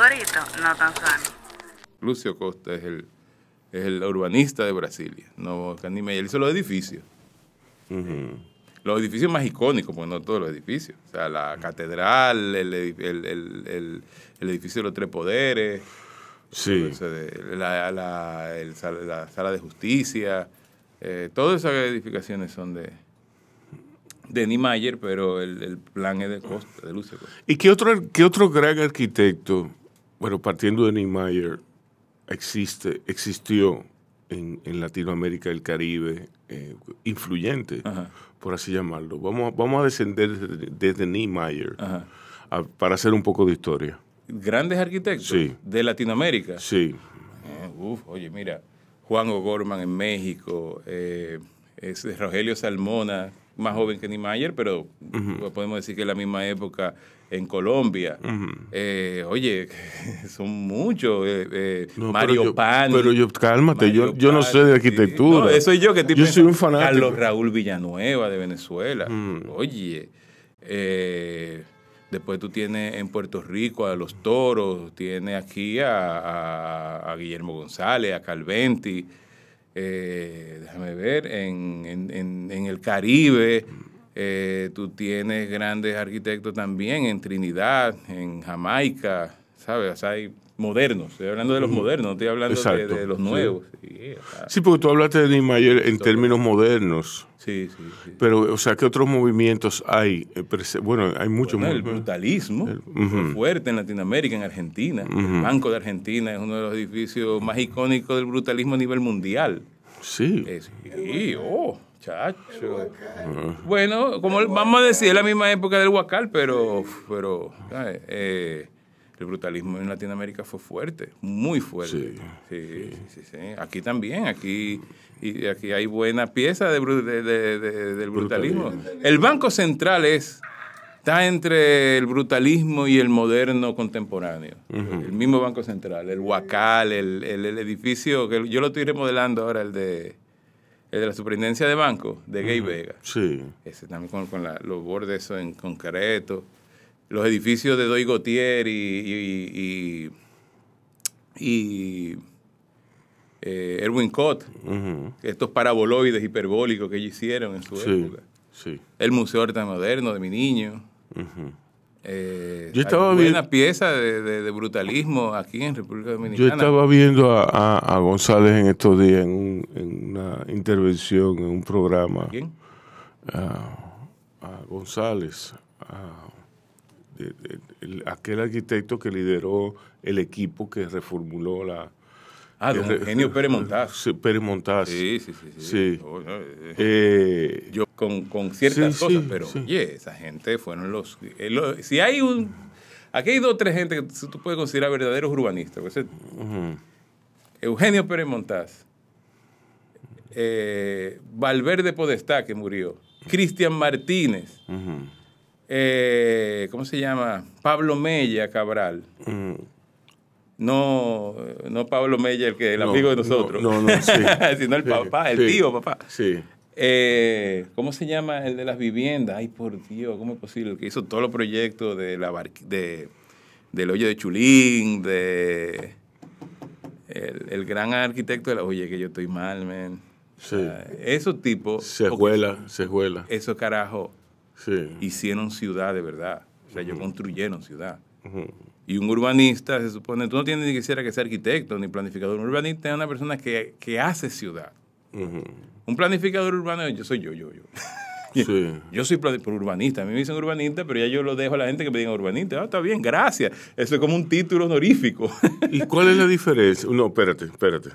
no Lucio Costa es el, es el urbanista de Brasilia, no Él hizo los edificios. Los edificios más icónicos, pues no todos los edificios. O sea, la catedral, el, edificio de los tres poderes, sí. la, sala de justicia. Eh, todas esas edificaciones son de, de Niemeyer, pero el, plan es de Costa, de Lucio. ¿Y qué otro, qué otro gran arquitecto bueno, partiendo de Niemeyer, existe, existió en, Latinoamérica, el Caribe, eh, influyente, por así llamarlo. Vamos, vamos a descender desde, Niemeyer para hacer un poco de historia. Grandes arquitectos de Latinoamérica. Sí. Eh, uf, oye, mira, Juan O'Gorman en México, eh, es Rogelio Salmona más joven que Niemeyer, pero pues, podemos decir que es la misma época en Colombia. Eh, oye, son muchos. Eh, eh, Mario Pan. Pero yo, cálmate, yo, no sé de arquitectura. eso soy yo que Yo soy un fanático. Carlos Raúl Villanueva de Venezuela. Mm. Oye, después tú tienes en Puerto Rico a Los Toros, tienes aquí a Guillermo González, a Calventi. Eh, déjame ver, en, en, el Caribe, eh, tú tienes grandes arquitectos también en Trinidad, en Jamaica, ¿sabes? hay modernos, estoy hablando de los modernos, no estoy hablando de, los nuevos. Sí. porque tú hablaste de Mayor en términos modernos. Sí, sí, Pero, o sea, ¿qué otros movimientos hay? Eh, bueno, hay mucho. más El brutalismo fuerte en Latinoamérica, en Argentina. El Banco de Argentina es uno de los edificios más icónicos del brutalismo a nivel mundial. Sí. Eh, sí, oh. Chacho. Bueno, como vamos a decir, es la misma época del Huacal, pero, pero eh, el brutalismo en Latinoamérica fue fuerte, muy fuerte. Sí, sí, sí. Aquí también, aquí, y aquí hay buena pieza del brutalismo. El Banco Central es está entre el brutalismo y el moderno contemporáneo. El mismo Banco Central, el Huacal, el, edificio, que yo lo estoy remodelando ahora, el de, el de la superintendencia de banco de Gay Vega. Sí. con, los bordes en concreto los edificios de Doy Gautier y, y, eh, Erwin Cott, estos paraboloides hiperbólicos que ellos hicieron en su época. El Museo Arte Moderno de mi niño. Eh, yo estaba viendo una pieza de, brutalismo aquí en República Dominicana. Yo estaba viendo a, González en estos días en, una intervención, en un programa. ¿Quién? a González. A, eh, aquel arquitecto que lideró el equipo que reformuló la... Ah, don Eugenio Pérez Montaz. Sí, sí, sí. Oh, eh, eh. Yo, con, con ciertas cosas, pero oye, esa gente fueron los, Si hay un... Aquí hay dos o tres gente que tú puedes considerar verdaderos urbanistas. Pues, Eugenio Pérez Montaz, Valverde Podestá, que murió, Cristian Martínez, eh, ¿cómo se llama? Pablo Mella Cabral. Mm. No, no Pablo Mella, el, que, el amigo de nosotros. No, no, sí. Sino el papá, el tío papá. Sí. Eh, ¿Cómo se llama el de las viviendas? Ay, por Dios, ¿cómo es posible? que hizo todos los proyectos de la de, del hoyo de Chulín, de el, gran arquitecto de Oye, que yo estoy mal, man. Sí. esos tipos... Se juela, se juela. Esos carajos hicieron ciudad de verdad. O sea, ellos construyeron ciudad. Y un urbanista se supone, tú no tienes ni quisiera que ser arquitecto ni planificador. Un urbanista es una persona que, hace ciudad. Un planificador urbano, yo soy yo, yo, yo. Yo soy urbanista, a mí me dicen urbanista, pero ya yo lo dejo a la gente que me diga urbanista. Ah, está bien, gracias. Eso es como un título honorífico. ¿Y cuál es la diferencia? No, espérate, espérate.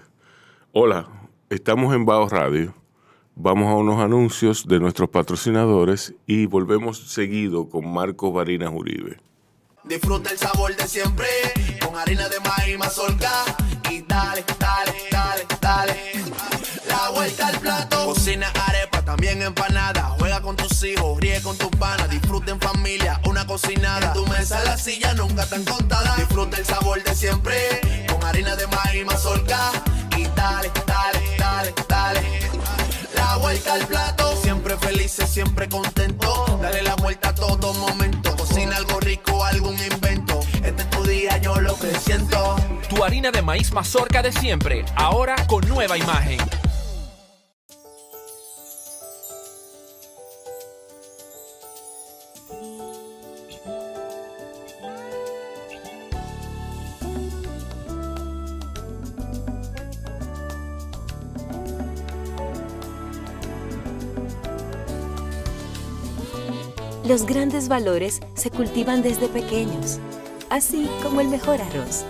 Hola, estamos en Bajo Radio. Vamos a unos anuncios de nuestros patrocinadores y volvemos seguido con Marcos Varinas Uribe. Disfruta el sabor de siempre con harina de maíz mazorca y dale, dale, dale, dale. La vuelta al plato. Cocina arepa, también empanada. Juega con tus hijos, ríe con tus panas. Disfruta en familia, una cocinada. tu mesa, la silla nunca tan contada. Disfruta el sabor de siempre con harina de maíz mazorca y dale, dale, dale, dale vuelta al plato. Siempre felices, siempre contento. Dale la vuelta a todo momento. Cocina algo rico, algún invento. Este es tu día, yo lo que siento. Tu harina de maíz mazorca de siempre, ahora con nueva imagen. Los grandes valores se cultivan desde pequeños, así como el mejor arroz.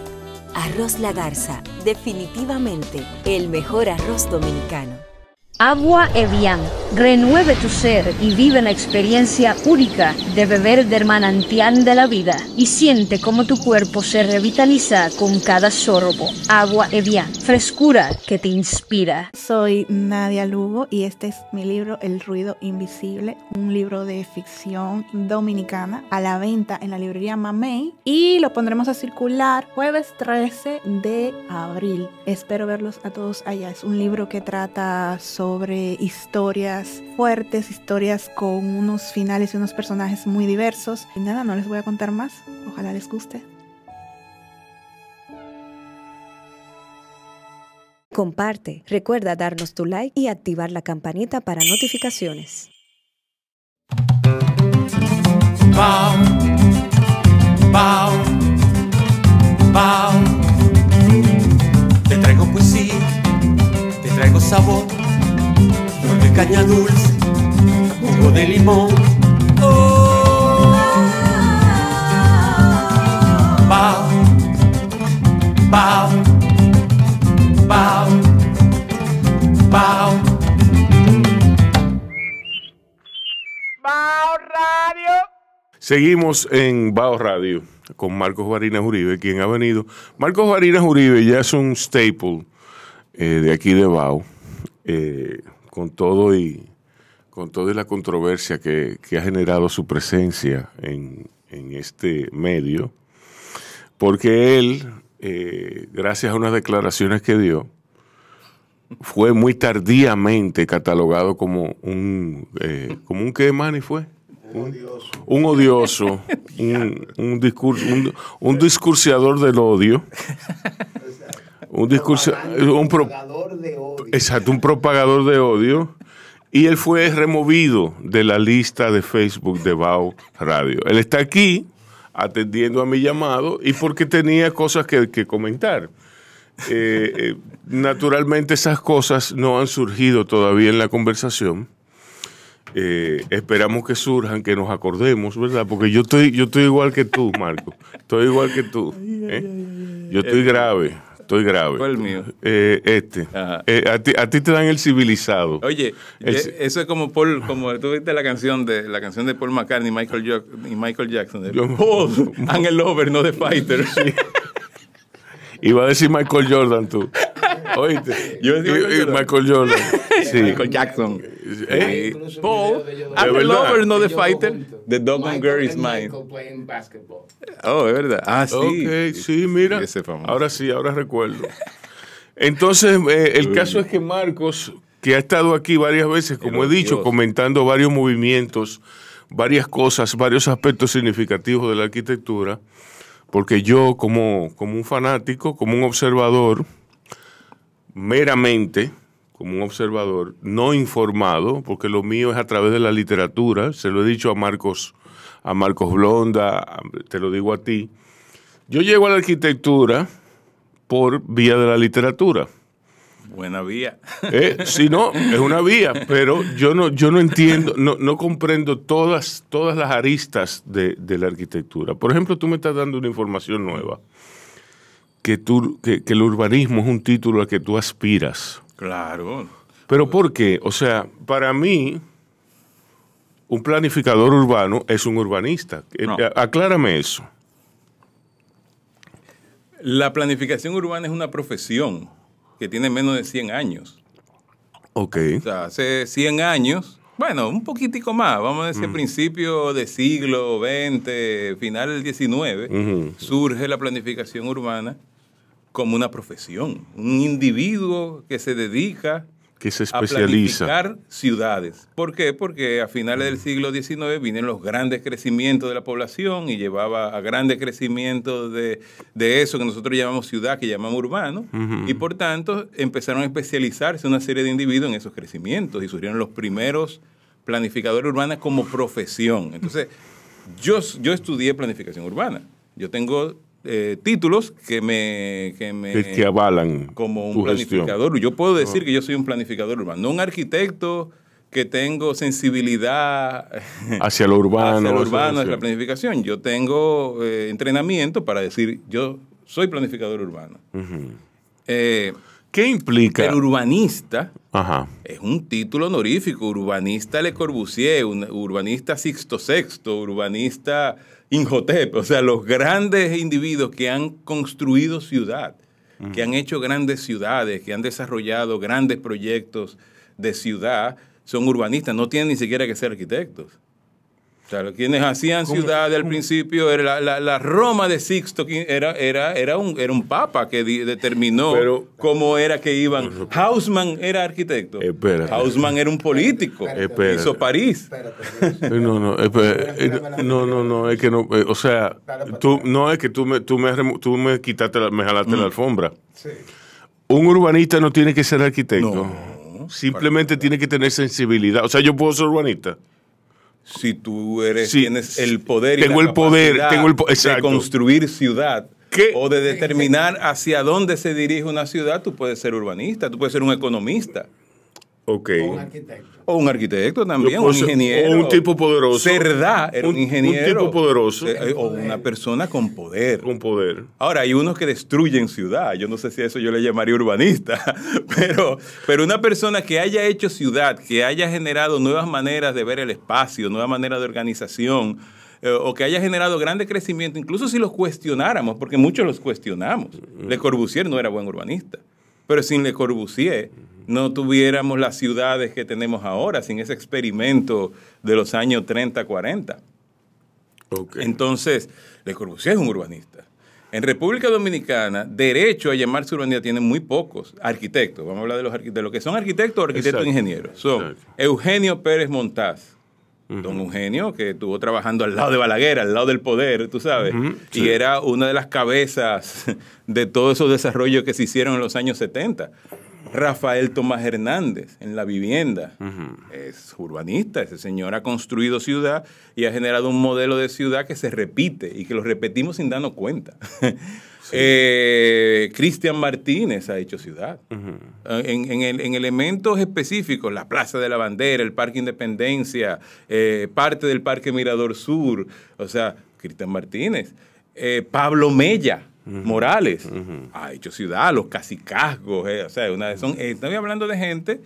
Arroz La Garza, definitivamente el mejor arroz dominicano. Agua Evian Renueve tu ser y vive la experiencia única de beber del manantial de la vida y siente cómo tu cuerpo se revitaliza con cada sorbo. Agua Evian, frescura que te inspira. Soy Nadia Lugo y este es mi libro El ruido invisible, un libro de ficción dominicana a la venta en la librería Mamey y lo pondremos a circular jueves 13 de abril. Espero verlos a todos allá. Es un libro que trata sobre historia fuertes, historias con unos finales y unos personajes muy diversos. Y nada, no les voy a contar más. Ojalá les guste. Comparte, recuerda darnos tu like y activar la campanita para notificaciones. Te traigo poesía, te traigo sabor caña dulce, jugo de limón. Oh. Bao, bao, bao, bao. Radio. Seguimos en Bao Radio con Marcos Varinas Uribe, quien ha venido. Marcos Varinas Uribe ya es un staple eh, de aquí de Bao. Eh, con todo y con toda la controversia que, ha generado su presencia en, este medio, porque él, eh, gracias a unas declaraciones que dio, fue muy tardíamente catalogado como un, eh, como un que Manny fue. Un, odioso, un, discurso, un, un del odio. un discurso, un propagador de odio. Exacto, un propagador de odio. Y él fue removido de la lista de Facebook de Bao Radio. Él está aquí atendiendo a mi llamado y porque tenía cosas que, comentar. Eh, eh, naturalmente esas cosas no han surgido todavía en la conversación. Eh, esperamos que surjan, que nos acordemos, ¿verdad? Porque yo estoy, yo estoy igual que tú, Marco. Estoy igual que tú. Yo estoy grave. Estoy grave. ¿Cuál el mío? Eh, este. Eh, a, ti, te dan el civilizado. Oye, eh, eso es como Paul, como tú viste la canción de la canción de Paul McCartney Michael y Michael Jackson. Los Yo, lover, no de fighter. Iba a decir Michael Jordan tú. Oíste. Yo y, Michael Jordan. sí. Michael Jackson. ¿Eh? Paul. I'm the lover, no the fighter. The dog and girl is mine. Oh, es verdad. Ah, sí. Ok, sí, mira. Ahora sí, ahora recuerdo. Entonces, eh, el caso es que Marcos, que ha estado aquí varias veces, como he dicho, comentando varios movimientos, varias cosas, varios aspectos significativos de la arquitectura, porque yo como, como un fanático, como un observador, meramente como un observador, no informado, porque lo mío es a través de la literatura, se lo he dicho a Marcos, a Marcos Blonda, te lo digo a ti. Yo llego a la arquitectura por vía de la literatura. Buena vía. Eh, si no, es una vía, pero yo no, yo no entiendo, no, no comprendo todas, todas las aristas de, de, la arquitectura. Por ejemplo, tú me estás dando una información nueva que, el urbanismo es un título al que tú aspiras. Claro. Pero ¿por qué? O sea, para mí, un planificador urbano es un urbanista. Eh, aclárame eso. La planificación urbana es una profesión que tiene menos de 100 años. Ok. O sea, hace 100 años, bueno, un poquitico más, vamos a decir mm. principio del siglo XX, final del XIX, surge la planificación urbana como una profesión, un individuo que se dedica que se especializa. a planificar ciudades. ¿Por qué? Porque a finales del mm. siglo XIX vienen los grandes crecimientos de la población y llevaba a grandes crecimientos de, eso que nosotros llamamos ciudad, que llamamos urbano, y por tanto empezaron a especializarse una serie de individuos en esos crecimientos y surgieron los primeros planificadores urbanos como profesión. Entonces, yo, yo estudié planificación urbana. Yo tengo eh, títulos que me, que me... Que, avalan. Como un planificador. Yo puedo ah. decir que yo soy un planificador urbano, no un arquitecto que tengo sensibilidad hacia lo urbano, hacia, lo urbano, la planificación. Yo tengo eh, entrenamiento para decir, yo soy planificador urbano. eh, ¿Qué implica? Pero urbanista es un título honorífico. Urbanista Le Corbusier, urbanista Sixto Sexto, urbanista Injotep. O sea, los grandes individuos que han construido ciudad, que han hecho grandes ciudades, que han desarrollado grandes proyectos de ciudad, son urbanistas. No tienen ni siquiera que ser arquitectos. Claro, quienes hacían ciudades al principio, era la, Roma de Sixto era, era, era, un, era un papa que determinó pero, cómo era que iban. Hausmann era arquitecto. Hausman Hausmann era un político. hizo París. no, no, no, es que no, eh, o sea, tú, no es que tú me, tú tú me quitaste, me jalaste la mm. alfombra. Un urbanista no tiene que ser arquitecto. Simplemente tiene que tener sensibilidad. O sea, yo puedo ser urbanista si tú eres tienes el poder y el poder tengo de construir ciudad o de determinar hacia dónde se dirige una ciudad tú puedes ser urbanista tú puedes ser un economista o un arquitecto o un arquitecto también, un pues, ingeniero. o un tipo poderoso. Cerdá era un, ingeniero. Un tipo poderoso. Eh, eh, o una persona con poder. Con poder. Ahora, hay unos que destruyen ciudad. Yo no sé si a eso yo le llamaría urbanista. Pero, pero una persona que haya hecho ciudad, que haya generado nuevas maneras de ver el espacio, nuevas maneras de organización, eh, o que haya generado grande crecimiento, incluso si los cuestionáramos, porque muchos los cuestionamos. Le Corbusier no era buen urbanista, pero sin Le Corbusier no tuviéramos las ciudades que tenemos ahora, sin ese experimento de los años 30, 40. Entonces, Le Corbusier es un urbanista. En República Dominicana, derecho a llamarse urbanidad tienen muy pocos arquitectos. Vamos a hablar de los arquitectos, lo que son arquitectos o arquitectos e ingenieros. Son Eugenio Pérez Montaz, don Eugenio, que estuvo trabajando al lado de Balaguer, al lado del poder, tú sabes, y era una de las cabezas de todos esos desarrollos que se hicieron en los años 70. Rafael Tomás Hernández en la vivienda. Es urbanista, ese señor ha construido ciudad y ha generado un modelo de ciudad que se repite y que lo repetimos sin darnos cuenta. Eh, Cristian Martínez ha hecho ciudad. Eh, en, elementos específicos, la Plaza de la Bandera, el Parque Independencia, eh, parte del Parque Mirador Sur, o sea, Cristian Martínez. Pablo Mella Morales, ha hecho ciudad, los casicasgos, eh, o sea, una, son, eh, estoy hablando de gente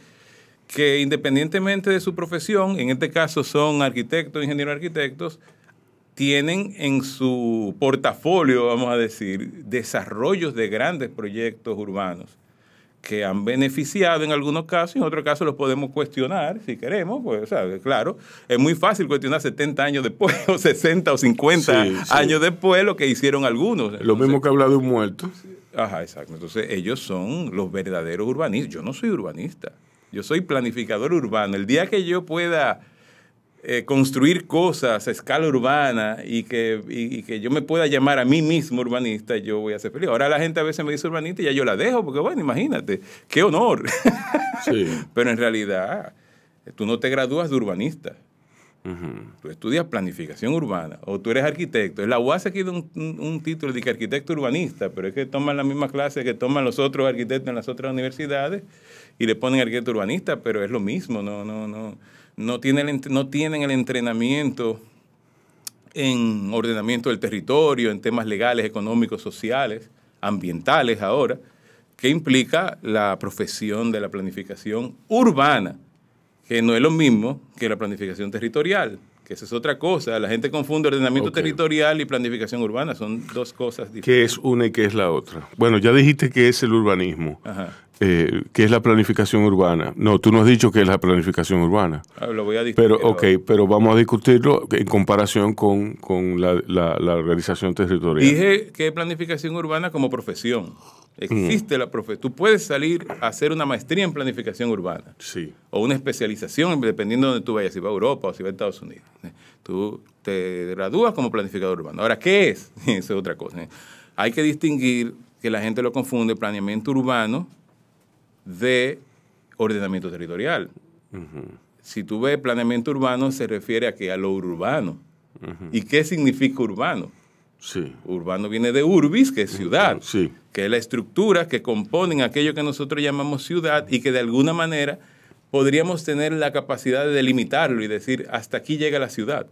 que independientemente de su profesión, en este caso son arquitectos, ingenieros arquitectos, tienen en su portafolio, vamos a decir, desarrollos de grandes proyectos urbanos que han beneficiado en algunos casos, y en otros casos los podemos cuestionar si queremos, pues claro, es muy fácil cuestionar 70 años después o 60 o 50 años después lo que hicieron algunos. lo mismo que habla de un muerto. Ajá, exacto. Entonces ellos son los verdaderos urbanistas. Yo no soy urbanista, yo soy planificador urbano. El día que yo pueda eh, construir cosas a escala urbana y que, yo me pueda llamar a mí mismo urbanista, yo voy a ser feliz. Ahora la gente a veces me dice urbanista y ya yo la dejo, porque bueno, imagínate, qué honor. Pero en realidad, tú no te gradúas de urbanista. Tú estudias planificación urbana o tú eres arquitecto. La UAS aquí un, título de arquitecto urbanista, pero es que toman la misma clase que toman los otros arquitectos en las otras universidades y le ponen arquitecto urbanista, pero es lo mismo, no, no, no no tienen el, no tienen el entrenamiento en ordenamiento del territorio, en temas legales, económicos, sociales, ambientales ahora, que implica la profesión de la planificación urbana, que no es lo mismo que la planificación territorial que eso es otra cosa. La gente confunde ordenamiento territorial y planificación urbana, son dos cosas diferentes. ¿Qué es una y qué es la otra? Bueno, ya dijiste que es el urbanismo. Eh, ¿Qué es la planificación urbana? No, tú no has dicho qué es la planificación urbana. Ah, lo voy a discutir. Pero, ok, pero vamos a discutirlo en comparación con, con la, la, organización territorial. Dije que planificación urbana como profesión. Existe la profesión. Tú puedes salir a hacer una maestría en planificación urbana. Sí. O una especialización, dependiendo de donde tú vayas, si va a Europa o si va a Estados Unidos. Tú te gradúas como planificador urbano. Ahora, ¿qué es? Eso es otra cosa. ¿eh? Hay que distinguir que la gente lo confunde planeamiento urbano de ordenamiento territorial. Si tú ves planeamiento urbano, se refiere a que a lo urbano. ¿Y qué significa urbano? Urbano viene de urbis, que es ciudad, que es la estructura que componen aquello que nosotros llamamos ciudad y que de alguna manera podríamos tener la capacidad de delimitarlo y decir, hasta aquí llega la ciudad.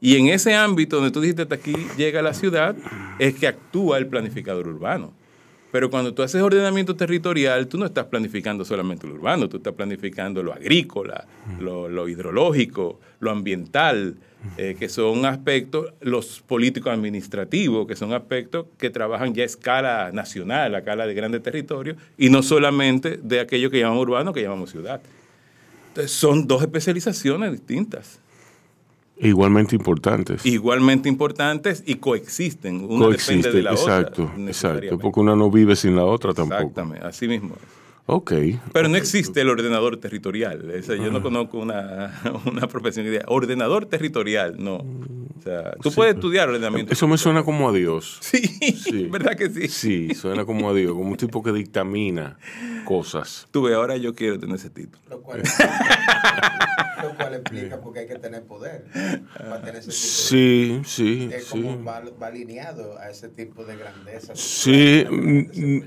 Y en ese ámbito donde tú dijiste, hasta aquí llega la ciudad, es que actúa el planificador urbano. Pero cuando tú haces ordenamiento territorial, tú no estás planificando solamente lo urbano, tú estás planificando lo agrícola, lo hidrológico, lo ambiental, eh, que son aspectos, los políticos administrativos, que son aspectos que trabajan ya a escala nacional, a escala de grandes territorios, y no solamente de aquello que llamamos urbano, que llamamos ciudad. Entonces, son dos especializaciones distintas. Igualmente importantes. Igualmente importantes y coexisten. Uno coexisten, la otra. Exacto, porque una no vive sin la otra tampoco. Exactamente, así mismo Ok. Pero no existe el ordenador territorial. yo no ah. conozco una, una profesión que ordenador territorial, no. tú puedes estudiar ordenamiento. Eso me suena como a Dios. Sí, sí, ¿verdad que sí? Sí, suena como a Dios, como un tipo que dictamina cosas. Tú ves, ahora yo quiero tener ese título. Lo cual, lo cual explica porque hay que tener poder para tener ese título. Sí, sí. Es como Va, alineado a ese tipo de grandeza. Sí, mm, mm,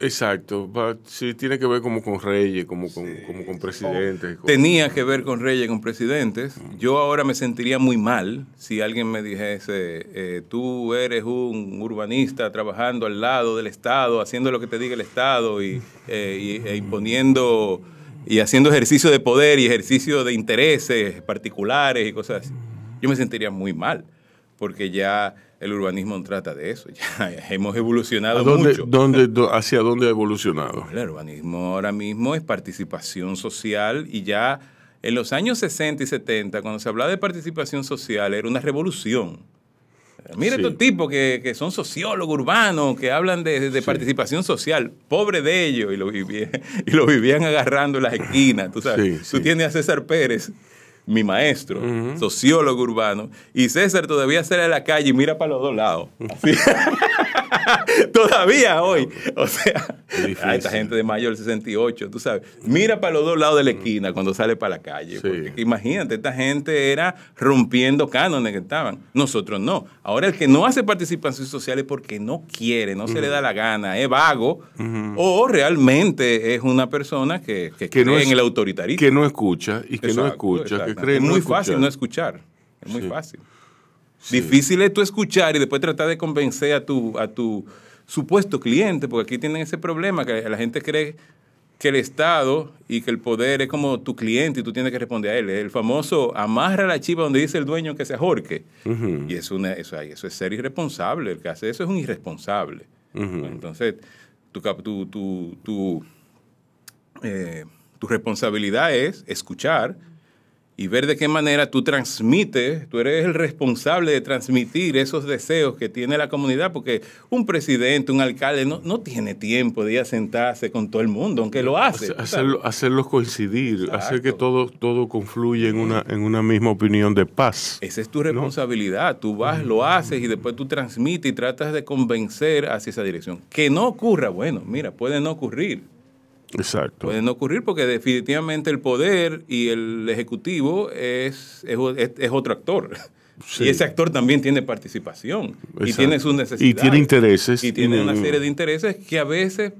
Exacto, si tiene que ver como con reyes, como con, como con presidentes. Oh, tenía que ver con reyes, con presidentes. Yo ahora me sentiría muy mal si alguien me dijese, eh, tú eres un urbanista trabajando al lado del Estado, haciendo lo que te diga el Estado eh, y, e imponiendo y haciendo ejercicio de poder y ejercicio de intereses particulares y cosas así. Yo me sentiría muy mal, porque ya el urbanismo trata de eso. Ya hemos evolucionado mucho. ¿Hacia dónde ha evolucionado? El urbanismo ahora mismo es participación social y ya en los años 60 y 70, cuando se hablaba de participación social, era una revolución. Mira a estos tipos que, son sociólogos urbanos, que hablan de, participación social, pobre de ellos, y lo, vivían, agarrando las esquinas. Tú sabes, tú tienes a César Pérez, mi maestro, sociólogo urbano, y César todavía sale a la calle y mira para los dos lados. Todavía hoy. O sea, esta gente de mayo del 68, tú sabes. Mira para los dos lados de la esquina cuando sale para la calle. imagínate, esta gente era rompiendo cánones que estaban. Nosotros no. Ahora el que no hace participación social es porque no quiere, no se le da la gana, es vago o realmente es una persona que, cree no en el autoritarismo. Que no escucha y que no escucha, que cree Es muy fácil no escuchar. Es muy fácil. Difícil es tú escuchar y después tratar de convencer a tu, a tu supuesto cliente, porque aquí tienen ese problema, que la gente cree que el Estado y que el poder es como tu cliente y tú tienes que responder a él. El famoso amarra la chiva donde dice el dueño que se ahorque. Y es una, eso, eso es ser irresponsable. El que hace eso es un irresponsable. Entonces, tu, tu, tu, eh, tu responsabilidad es escuchar, y ver de qué manera tú transmites, tú eres el responsable de transmitir esos deseos que tiene la comunidad, porque un presidente, un alcalde, no, no tiene tiempo de ir a sentarse con todo el mundo, aunque lo hace. Hacerlo, hacerlos coincidir, hacer que todo, todo confluya en una, en una misma opinión de paz. Esa es tu responsabilidad, tú vas, lo haces y después tú transmites y tratas de convencer hacia esa dirección. Que no ocurra, bueno, mira, puede no ocurrir, Exacto. Pueden ocurrir porque definitivamente el poder y el ejecutivo es, es, otro actor. Y ese actor también tiene participación y tiene sus necesidades. Y tiene intereses. Y tiene una serie de intereses que a veces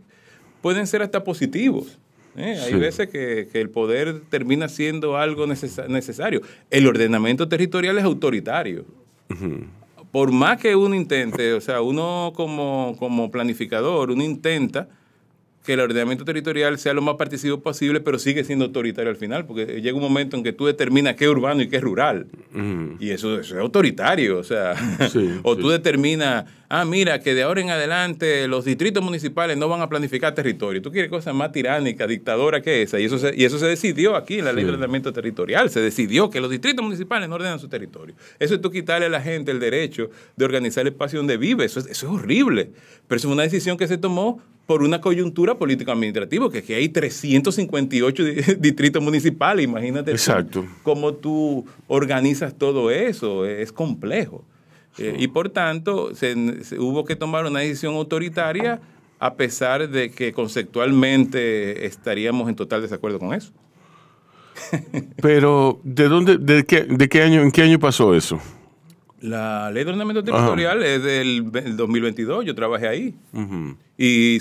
pueden ser hasta positivos. ¿eh? Hay veces que, el poder termina siendo algo necesario. El ordenamiento territorial es autoritario. Por más que uno intente, o sea, uno como, como planificador, uno intenta que el ordenamiento territorial sea lo más participativo posible, pero sigue siendo autoritario al final, porque llega un momento en que tú determinas qué es urbano y qué es rural. Y eso, es autoritario, o sea, o tú determinas, ah, mira, que de ahora en adelante los distritos municipales no van a planificar territorio. Tú quieres cosas más tiránicas, dictadoras que esa. Y eso se, y eso se decidió aquí en la ley de ordenamiento territorial. Se decidió que los distritos municipales no ordenan su territorio. Eso es tú quitarle a la gente el derecho de organizar el espacio donde vive. Eso es, eso es horrible. Pero es una decisión que se tomó por una coyuntura político-administrativa, que aquí hay 358 distritos municipales, imagínate Exacto. cómo tú organizas todo eso, es complejo. Eh, y por tanto, hubo que tomar una decisión autoritaria a pesar de que conceptualmente estaríamos en total desacuerdo con eso. Pero, ¿de dónde, qué, de qué año, en qué año pasó eso? La ley de ordenamiento territorial es del 2022, yo trabajé ahí. y,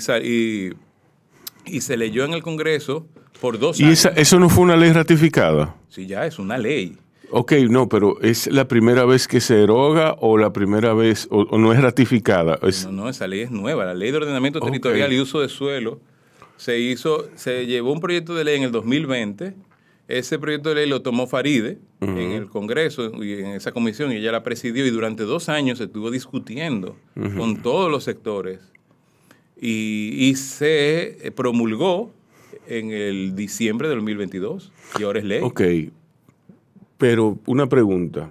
y, se leyó en el Congreso por dos años. ¿Y eso no fue una ley ratificada? Sí, ya es una ley. Ok, no, pero ¿es la primera vez que se deroga o la primera vez, o, no es ratificada? No, no, esa ley es nueva. La ley de ordenamiento territorial y uso de suelo se hizo, se llevó un proyecto de ley en el 2020 ese proyecto de ley lo tomó Faride en el Congreso y en esa comisión, y ella la presidió y durante dos años estuvo discutiendo con todos los sectores y, se eh, promulgó en el diciembre de 2022 y ahora es ley. Ok, pero una pregunta,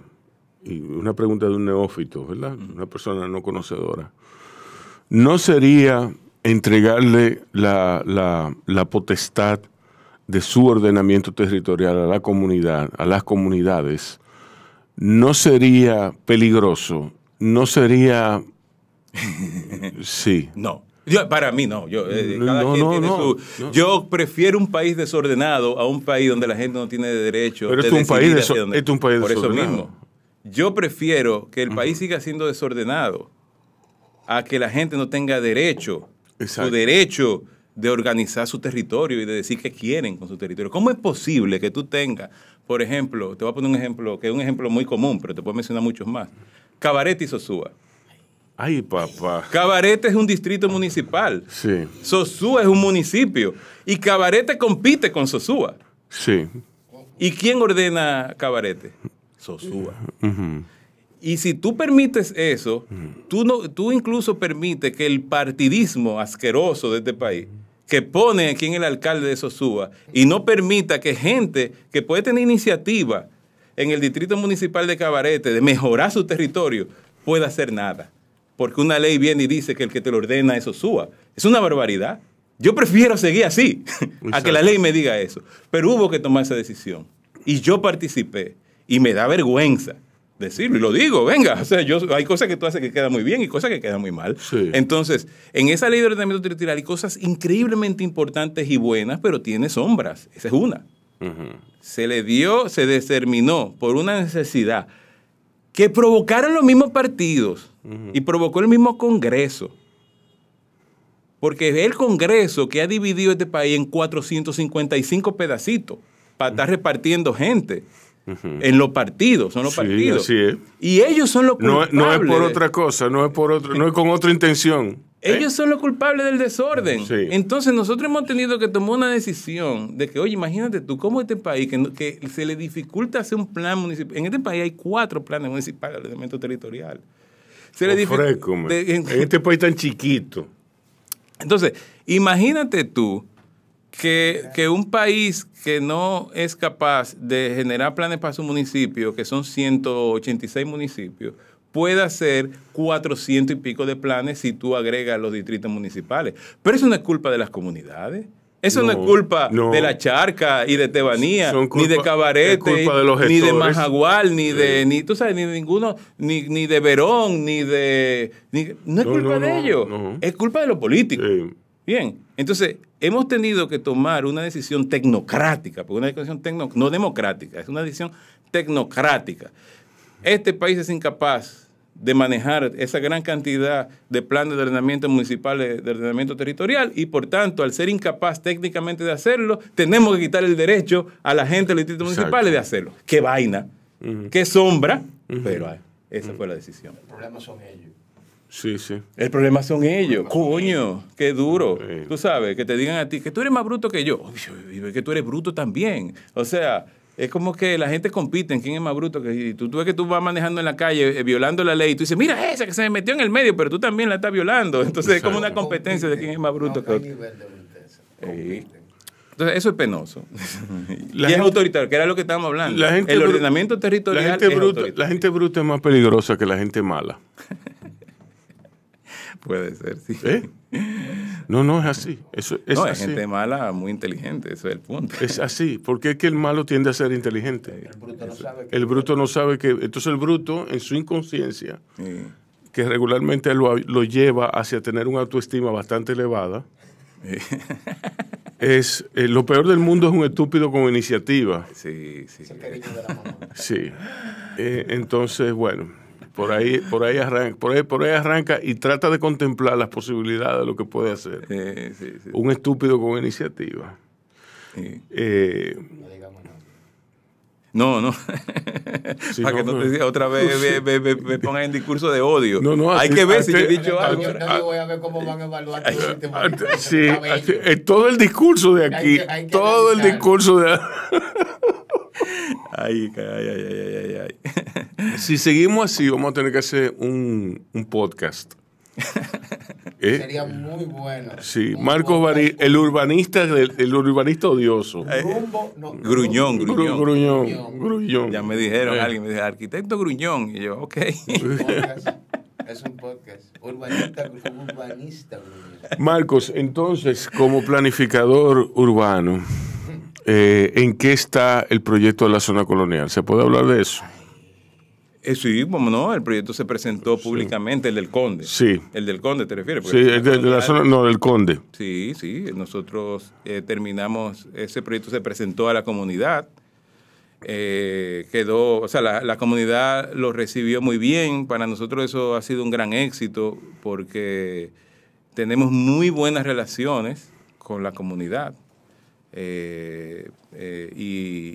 y una pregunta de un neófito, ¿verdad? Una persona no conocedora. ¿No sería entregarle la, la potestad? de su ordenamiento territorial a la comunidad, a las comunidades, no sería peligroso, no sería sí. No. Yo, para mí no. Yo, prefiero un país desordenado a un país donde la gente no tiene derecho. Pero este este es un país, un país desordenado. eso mismo. Yo prefiero que el país siga siendo desordenado a que la gente no tenga derecho, Exacto. su derecho de organizar su territorio y de decir qué quieren con su territorio. ¿Cómo es posible que tú tengas, por ejemplo, te voy a poner un ejemplo, que es un ejemplo muy común, pero te puedo mencionar muchos más, Cabarete y Sosúa? Ay, papá. Cabarete es un distrito municipal. Sí. Sosúa es un municipio. Y Cabarete compite con Sosúa. Sí. ¿Y quién ordena Cabarete? Sosúa. Y si tú permites eso, tú, no, tú incluso permites que el partidismo asqueroso de este país que pone aquí en el alcalde de Sosúa y no permita que gente que puede tener iniciativa en el distrito municipal de Cabarete de mejorar su territorio pueda hacer nada. Porque una ley viene y dice que el que te lo ordena es Sosúa. Es una barbaridad. Yo prefiero seguir así a que la ley me diga eso. Pero hubo que tomar esa decisión. Y yo participé. Y me da vergüenza decirlo y lo digo, venga, o sea, yo, hay cosas que tú haces que quedan muy bien y cosas que quedan muy mal. Entonces, en esa ley de ordenamiento territorial hay cosas increíblemente importantes y buenas, pero tiene sombras, esa es una. Se le dio, se determinó por una necesidad que provocaron los mismos partidos y provocó el mismo Congreso. Porque es el Congreso que ha dividido este país en 455 pedacitos para estar repartiendo gente. En los partidos, son los partidos. Así Y ellos son los culpables. No, es por otra cosa, no es, por otro, no es con otra intención. Ellos son los culpables del desorden. Entonces nosotros hemos tenido que tomar una decisión de que, oye, imagínate tú, cómo este país, que, se le dificulta hacer un plan municipal. En este país hay cuatro planes municipales de elemento territorial. Se le dificulta en este país tan chiquito. Entonces, imagínate tú que, un país que no es capaz de generar planes para su municipio, que son 186 municipios, pueda hacer 400 y pico de planes si tú agregas los distritos municipales. Pero eso no es culpa de las comunidades. Eso no, es culpa de la charca y de Tebanía, ni de Cabarete, ni de Majagual, ni de, ni, tú sabes, ni ninguno, ni, ni de Verón, ni de. no es culpa de ellos. Es culpa de los políticos. Bien. Entonces, hemos tenido que tomar una decisión tecnocrática, porque una decisión tecno, no democrática, es una decisión tecnocrática. Este país es incapaz de manejar esa gran cantidad de planes de ordenamiento municipal, de ordenamiento territorial, y por tanto, al ser incapaz técnicamente de hacerlo, tenemos que quitar el derecho a la gente de los Municipal municipales de hacerlo. ¡Qué vaina! ¡Qué sombra! Pero ah, esa fue la decisión. El problema son ellos. Sí, sí. El problema son ellos. Coño, qué duro. Tú sabes, que te digan a ti que tú eres más bruto que yo. que tú eres bruto también. O sea, es como que la gente compite en quién es más bruto que y tú. ves que tú vas manejando en la calle, eh, violando la ley, y tú dices, mira esa que se metió en el medio, pero tú también la estás violando. Entonces es como una competencia de quién es más bruto que Entonces, eso es penoso. y es autoritario, que era lo que estábamos hablando. el ordenamiento territorial. La la gente bruta es más peligrosa que la gente mala. Puede ser, sí. No, no, es así. Eso, es no, es gente mala muy inteligente, eso es el punto. Es así, porque es que el malo tiende a ser inteligente. El bruto no sabe que... El bruto entonces el bruto, en su inconsciencia, que regularmente lo, lleva hacia tener una autoestima bastante elevada, es eh, lo peor del mundo es un estúpido con iniciativa. Sí, sí. Sí. Eh, entonces, bueno. Por ahí, por ahí arranca, por ahí, por ahí arranca y trata de contemplar las posibilidades de lo que puede hacer. Un estúpido con iniciativa. Eh, no, no. Para que no, te otra vez me, pongan en discurso de odio. No, no, Hay que ver si he dicho algo. No me voy a ver cómo van a evaluar todo eh, todo el discurso de aquí, todo el discurso de... ay, ay, ay, ay, ay, ay si seguimos así, vamos a tener que hacer un, podcast. ¿Eh? Sería muy bueno. Sí, Marcos Varí, el urbanista, el, urbanista odioso. Eh, Rumbo, gruñón, gruñón, gruñón, Ya me dijeron, eh. alguien me dijo, arquitecto gruñón. Y yo, ok. Es un podcast. Urbanista, urbanista. Marcos, entonces, como planificador urbano, ¿en qué está el proyecto de la zona colonial? ¿Se puede hablar de eso? Eh, sí, no, el proyecto se presentó públicamente, el del Conde. Sí. El del Conde, ¿te refieres? sí, el no, del Conde. Sí, sí, nosotros eh, terminamos, ese proyecto se presentó a la comunidad, eh, quedó, o sea, la, la, comunidad lo recibió muy bien, para nosotros eso ha sido un gran éxito porque tenemos muy buenas relaciones con la comunidad. Eh,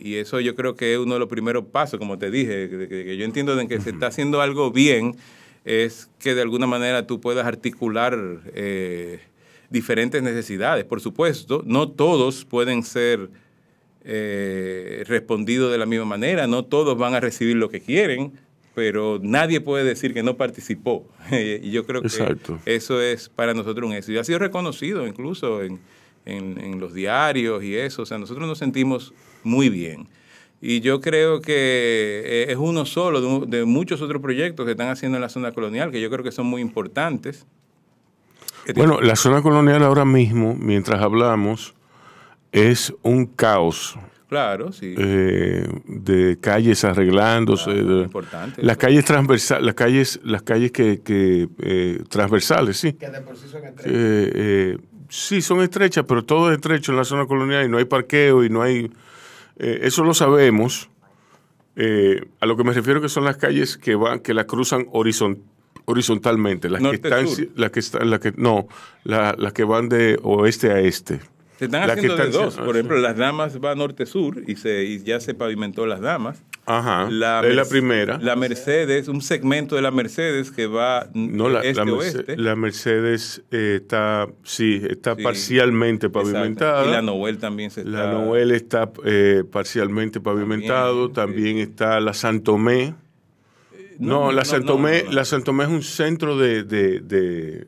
y, eso yo creo que es uno de los primeros pasos, como te dije, que, yo entiendo de que se está haciendo algo bien, es que de alguna manera tú puedas articular eh, diferentes necesidades. Por supuesto, no todos pueden ser eh, respondidos de la misma manera, no todos van a recibir lo que quieren, pero nadie puede decir que no participó. y yo creo que eso es para nosotros un éxito. ha sido reconocido incluso en en, los diarios y eso. O sea, nosotros nos sentimos muy bien. Y yo creo que eh, es uno solo de, muchos otros proyectos que están haciendo en la zona colonial, que yo creo que son muy importantes. Eh, bueno, la zona colonial ahora mismo, mientras hablamos, es un caos. Claro, sí. Eh, de calles arreglándose. importante. Las calles transversales, las calles, las calles que, transversales, sí. Que de por sí son Sí, son estrechas, pero todo estrecho en la zona colonial y no hay parqueo y no hay... Eh, eso lo sabemos. Eh, a lo que me refiero que son las calles que van, que la cruzan horizontalmente, las que están, las que las que no, la, las que van de oeste a este. Se están haciendo de dos, ah, por ejemplo, las damas va norte sur y se y ya se pavimentó las damas Ajá. es la primera. La Mercedes, un segmento de la Mercedes que va no, la, este Mercedes, oeste. La Mercedes eh, está, sí, está parcialmente pavimentada. Y la Noel también se está. La Noel está eh, parcialmente pavimentado. También, está la Santomé. Eh, no, la, Santomé, la Santomé es un centro de...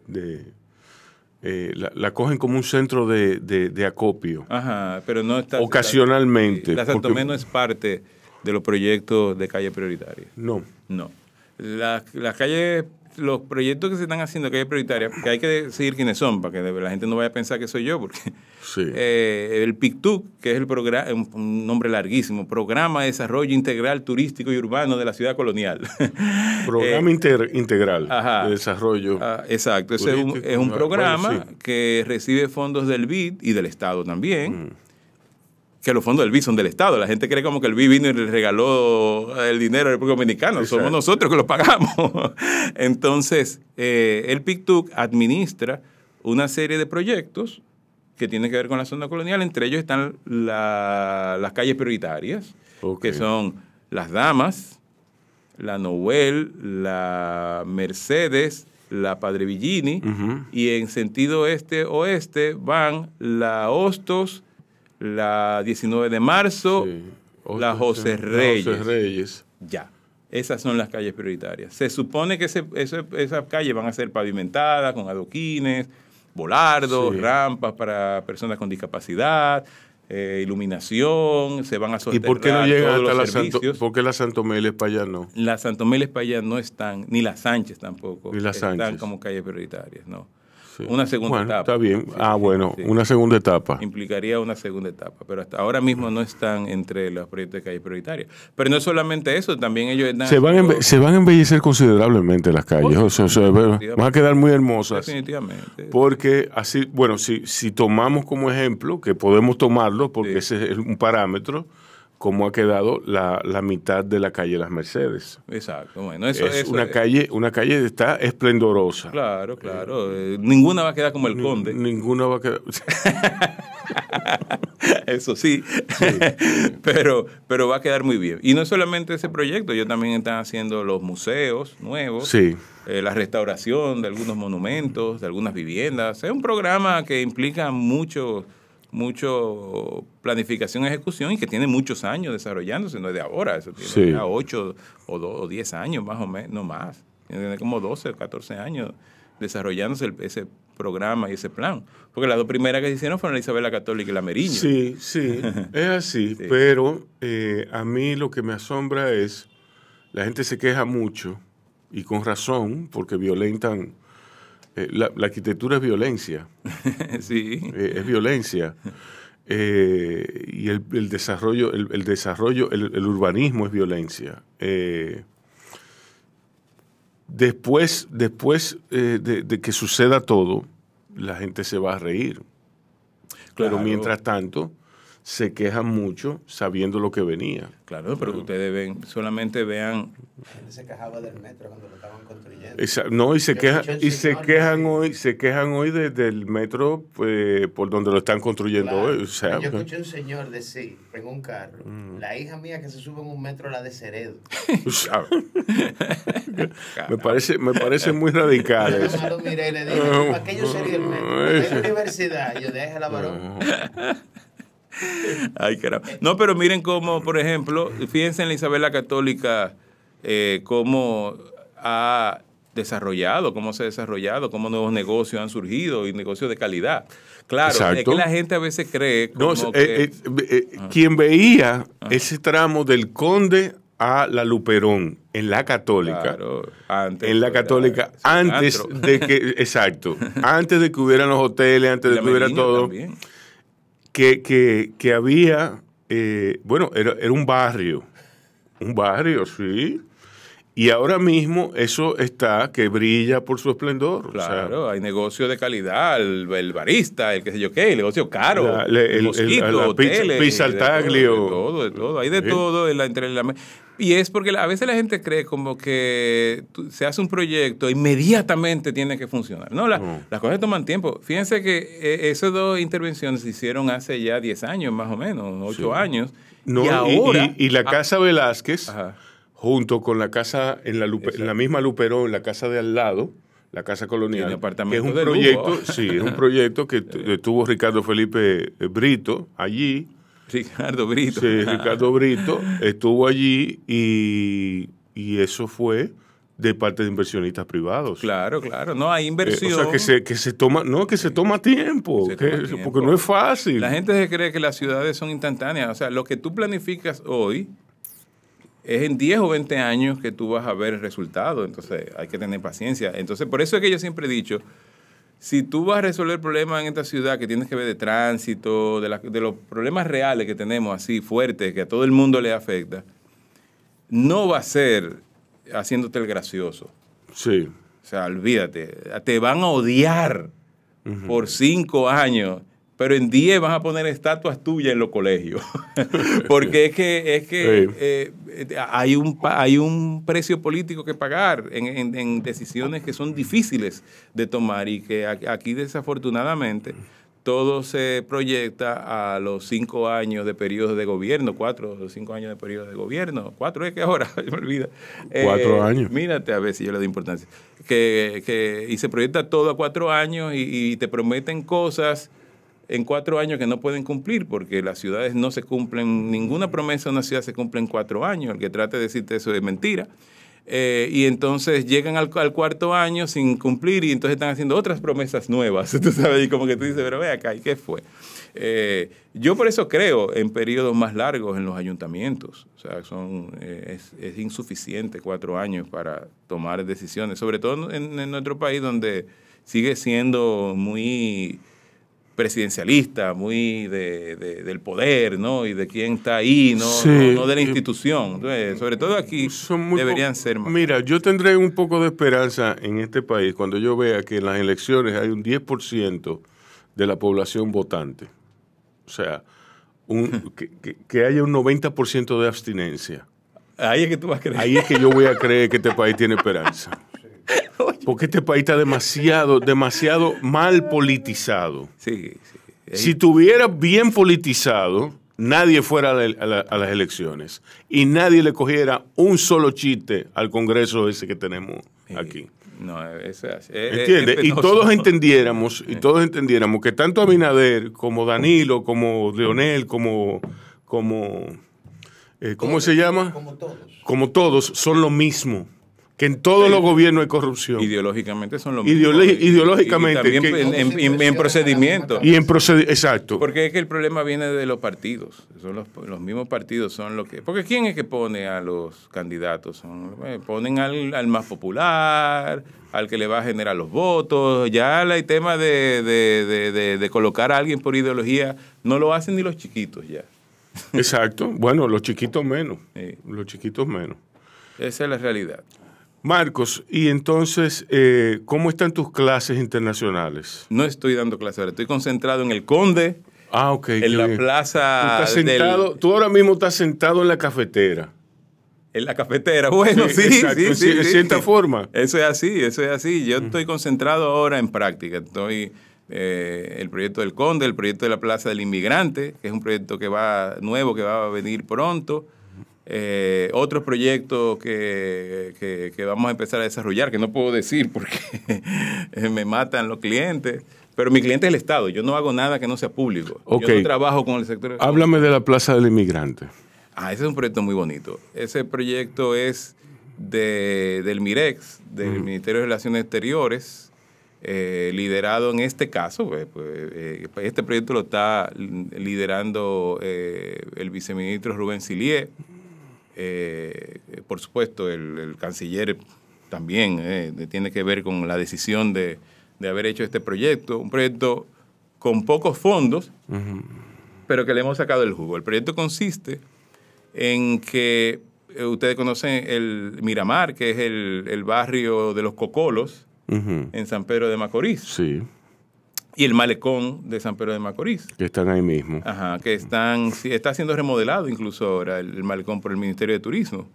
la, cogen como un centro de, acopio. Ajá, pero no está... Ocasionalmente. La, la Santomé no es parte de los proyectos de calle prioritaria. No. No. Las calles, los proyectos que se están haciendo de calle prioritaria, que hay que decir quiénes son, para que la gente no vaya a pensar que soy yo, porque eh, el PICTUC, que es el programa, un, nombre larguísimo, Programa de Desarrollo Integral Turístico y Urbano de la Ciudad Colonial. Programa eh, Integral de Desarrollo. Ah, exacto, es un, es un programa ah, que recibe fondos del BID y del Estado también. Mm que los fondos del BI son del Estado. La gente cree como que el BI vino y le regaló el dinero al República Dominicana. Somos nosotros que lo pagamos. Entonces, eh, el PICTUC administra una serie de proyectos que tienen que ver con la zona colonial. Entre ellos están las calles prioritarias, que son las Damas, la Noel, la Mercedes, la Padre Villini, y en sentido este-oeste van la Hostos, la 19 de marzo, la José Reyes. Ya. Esas son las calles prioritarias. Se supone que esas calles van a ser pavimentadas con adoquines, volardos, rampas para personas con discapacidad, eh, iluminación, se van a sostener. ¿Y por qué no llega hasta la Santo, ¿por qué las Santomeles para allá no? Las Santomeles para allá no están, ni las Sánchez tampoco. Ni Están como calles prioritarias, ¿no? Una segunda etapa. bien. ah, bueno, una segunda etapa. Implicaría una segunda etapa, pero hasta ahora mismo no están entre los proyectos de calle prioritarias. Pero no solamente eso, también ellos Se van, se van a embellecer considerablemente las calles, van a quedar muy hermosas. Definitivamente. Porque así, bueno, si, si tomamos como ejemplo, que podemos tomarlo porque ese es un parámetro, cómo ha quedado la, mitad de la calle Las Mercedes. Exacto, bueno, eso es una calle, una calle está esplendorosa. Claro, eh, claro, eh, ninguna va a quedar como el Conde. Ninguna va a quedar. eso sí, pero, pero va a quedar muy bien. Y no solamente ese proyecto, ellos también están haciendo los museos nuevos, eh, la restauración de algunos monumentos, de algunas viviendas. Es un programa que implica mucho mucho planificación y ejecución y que tiene muchos años desarrollándose, no es de ahora, eso tiene 8 o, 10 años más o menos, no más, tiene como 12 o 14 años desarrollándose ese programa y ese plan. Porque las dos primeras que se hicieron fueron la Isabel la Católica y la Meriña. Sí, sí, es así, pero eh, a mí lo que me asombra es, la gente se queja mucho y con razón, porque violentan eh, la, arquitectura es violencia. sí. Eh, es violencia. Eh, y el, desarrollo, el, desarrollo, el, urbanismo es violencia. después, después de, que suceda todo, la gente se va a reír. Claro. Pero mientras tanto, se quejan mucho sabiendo lo que venía. Claro, pero ustedes ven, solamente vean. La gente se quejaba del metro cuando lo estaban construyendo. no, y se, queja, y se quejan hoy, se quejan hoy del metro pues, por donde lo están construyendo hoy. O sea, yo pues. escuché un señor decir en un carro, mm. la hija mía que se sube en un metro la de Ceredo. me parece, me parece muy radical eso. lo miré y le dije, aquello sería el metro. En la universidad, yo dejé la varón. Ay, caramba. No, pero miren cómo, por ejemplo, fíjense en la Isabel la Católica, eh, cómo ha desarrollado, cómo se ha desarrollado, cómo nuevos negocios han surgido y negocios de calidad. Claro, es que la gente a veces cree no, eh, eh, Quien veía ese tramo del Conde a la Luperón en la Católica. antes, en la Católica, antes de que, exacto, antes de que hubieran los hoteles, antes de que hubiera todo que, que, había, eh, bueno, era, era un barrio, un barrio, sí. Y ahora mismo eso está que brilla por su esplendor. Claro, hay negocio de calidad, el, barista, el qué sé yo qué, el negocio caro, el, mosquito, De todo, de todo, Hay de todo. En la, entre y es porque a veces la gente cree como que se hace un proyecto, inmediatamente tiene que funcionar. No, las cosas toman tiempo. Fíjense que eh, esas dos intervenciones se hicieron hace ya 10 años, más o menos, 8 años. y, ahora, y, la ah, Casa Velázquez, junto con la casa en la, la misma Luperón, la casa de al lado, la Casa Colonial. Que es un proyecto, sí, es un proyecto que eh. tuvo Ricardo Felipe eh, Brito allí Ricardo Brito. Sí, Ricardo Brito estuvo allí y, y eso fue de parte de inversionistas privados. Claro, claro, no hay inversión. Eh, o sea, que se, que se toma, no, que se toma tiempo, porque no es fácil. La gente se cree que las ciudades son instantáneas, o sea, lo que tú planificas hoy es en 10 o 20 años que tú vas a ver el resultado, entonces hay que tener paciencia. Entonces, por eso es que yo siempre he dicho si tú vas a resolver problemas en esta ciudad que tienes que ver de tránsito, de, los problemas reales que tenemos así fuertes, que a todo el mundo le afecta, no va a ser haciéndote el gracioso. Sí. O sea, olvídate, te van a odiar por cinco años pero en 10 vas a poner estatuas tuyas en los colegios. Porque es que, es que eh, eh, hay, un, hay un precio político que pagar en, decisiones que son difíciles de tomar y que aquí desafortunadamente todo se proyecta a los cinco años de periodo de gobierno, cuatro o cinco años de periodo de gobierno, cuatro es que ahora, me olvida. Cuatro eh, años. Mírate a ver si yo le doy importancia. Que, que, y se proyecta todo a cuatro años y te prometen cosas en cuatro años que no pueden cumplir, porque las ciudades no se cumplen, ninguna promesa de una ciudad se cumple en cuatro años, el que trate de decirte eso es mentira. Eh, y entonces llegan al, cuarto año sin cumplir y entonces están haciendo otras promesas nuevas, tú sabes, y como que tú dices, pero ve acá, ¿y qué fue? Eh, yo por eso creo en periodos más largos en los ayuntamientos, o sea, son, eh, es, insuficiente cuatro años para tomar decisiones, sobre todo en nuestro país donde sigue siendo muy presidencialista, muy de, del poder, ¿no? Y de quién está ahí, ¿no? no, de la institución. sobre todo aquí deberían ser más. Mira, yo tendré un poco de esperanza en este país cuando yo vea que en las elecciones hay un 10% de la población votante. O sea, un, que, que, haya un 90% de abstinencia. Ahí es que tú vas a creer. Ahí es que yo voy a creer que este país tiene esperanza. Porque este país está demasiado, demasiado mal politizado. Si estuviera bien politizado, nadie fuera a, las elecciones y nadie le cogiera un solo chiste al Congreso ese que tenemos aquí. No, y todos entendiéramos, y todos entendiéramos que tanto Abinader como Danilo, como Leonel, como, como eh, ¿cómo se llama? Como todos. Como todos son lo mismo que en todos los gobiernos hay corrupción. Ideológicamente son los mismos. ¿eh? ideológicamente. Y, pues, en, procedimiento. Y en procedimiento, exacto. Porque es que el problema viene de los partidos. Son los, mismos partidos son los que... Porque ¿quién es que pone a los candidatos? Eh, ponen al, más popular, al que le va a generar los votos. Ya el tema de, de, colocar a alguien por ideología no lo hacen ni los chiquitos ya. Exacto. Bueno, los chiquitos menos. Los chiquitos menos. Esa es la realidad. Marcos, y entonces, eh, ¿cómo están tus clases internacionales? No estoy dando clases ahora, estoy concentrado en el Conde. Ah, en la plaza. Tú, sentado, tú ahora mismo estás sentado en la cafetera. En la cafetera, bueno, sí, sí, cierta forma. Eso es así, eso es así. Yo estoy concentrado ahora en práctica. Estoy eh, el proyecto del Conde, el proyecto de la Plaza del Inmigrante, que es un proyecto que va nuevo, que va a venir pronto eh, otros proyectos que, que, vamos a empezar a desarrollar, que no puedo decir porque me matan los clientes. Pero mi cliente es el Estado, yo no hago nada que no sea público. Yo no trabajo con el sector. Háblame de la Plaza del Inmigrante. Ah, ese es un proyecto muy bonito. Ese proyecto es de, del MIREX, del Ministerio de Relaciones Exteriores, eh, liderado en este caso, pues, pues eh, este proyecto lo está liderando eh, el viceministro Rubén Silie eh, por supuesto, el, canciller también eh, tiene que ver con la decisión de, haber hecho este proyecto, un proyecto con pocos fondos, pero que le hemos sacado el jugo. El proyecto consiste en que eh, ustedes conocen el Miramar, que es el, barrio de los Cocolos, en San Pedro de Macorís. Sí y el malecón de San Pedro de Macorís. Que están ahí mismo. Ajá, que están, está siendo remodelado incluso ahora el, malecón por el Ministerio de Turismo.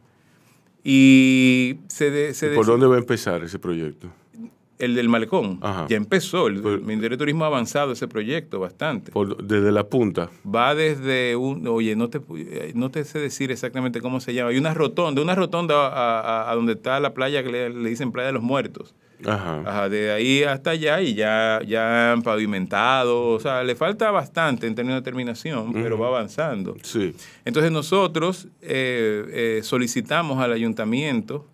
Y se, ¿Por dónde va a empezar ese proyecto? El del malecón. Ajá. Ya empezó. El, Ministerio de Turismo ha avanzado ese proyecto bastante. desde la punta. Va desde un... Oye, no te, no te sé decir exactamente cómo se llama. Hay una rotonda, una rotonda a, donde está la playa que le dicen Playa de los Muertos Ajá. de ahí hasta allá y ya, ya han pavimentado. O sea, le falta bastante en términos de terminación, pero va avanzando. Sí. Entonces nosotros eh, eh, solicitamos al ayuntamiento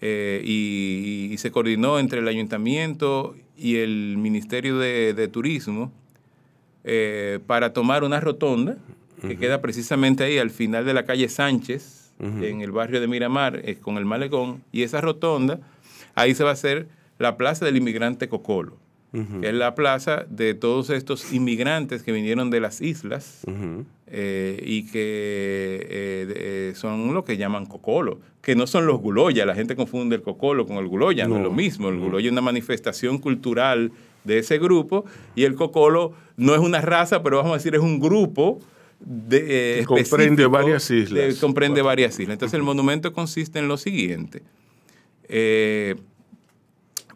eh, y, se coordinó entre el ayuntamiento y el Ministerio de, Turismo para tomar una rotonda que queda precisamente ahí al final de la calle Sánchez, en el barrio de Miramar, con el malecón, y esa rotonda Ahí se va a hacer la Plaza del Inmigrante Cocolo, que es la plaza de todos estos inmigrantes que vinieron de las islas eh, y que eh, eh, son lo que llaman Cocolo, que no son los Guloya, la gente confunde el Cocolo con el Guloya, no, es lo mismo, el Guloya es una manifestación cultural de ese grupo y el Cocolo no es una raza, pero vamos a decir es un grupo. De, comprende varias islas. comprende varias islas. Entonces el monumento consiste en lo siguiente. Eh,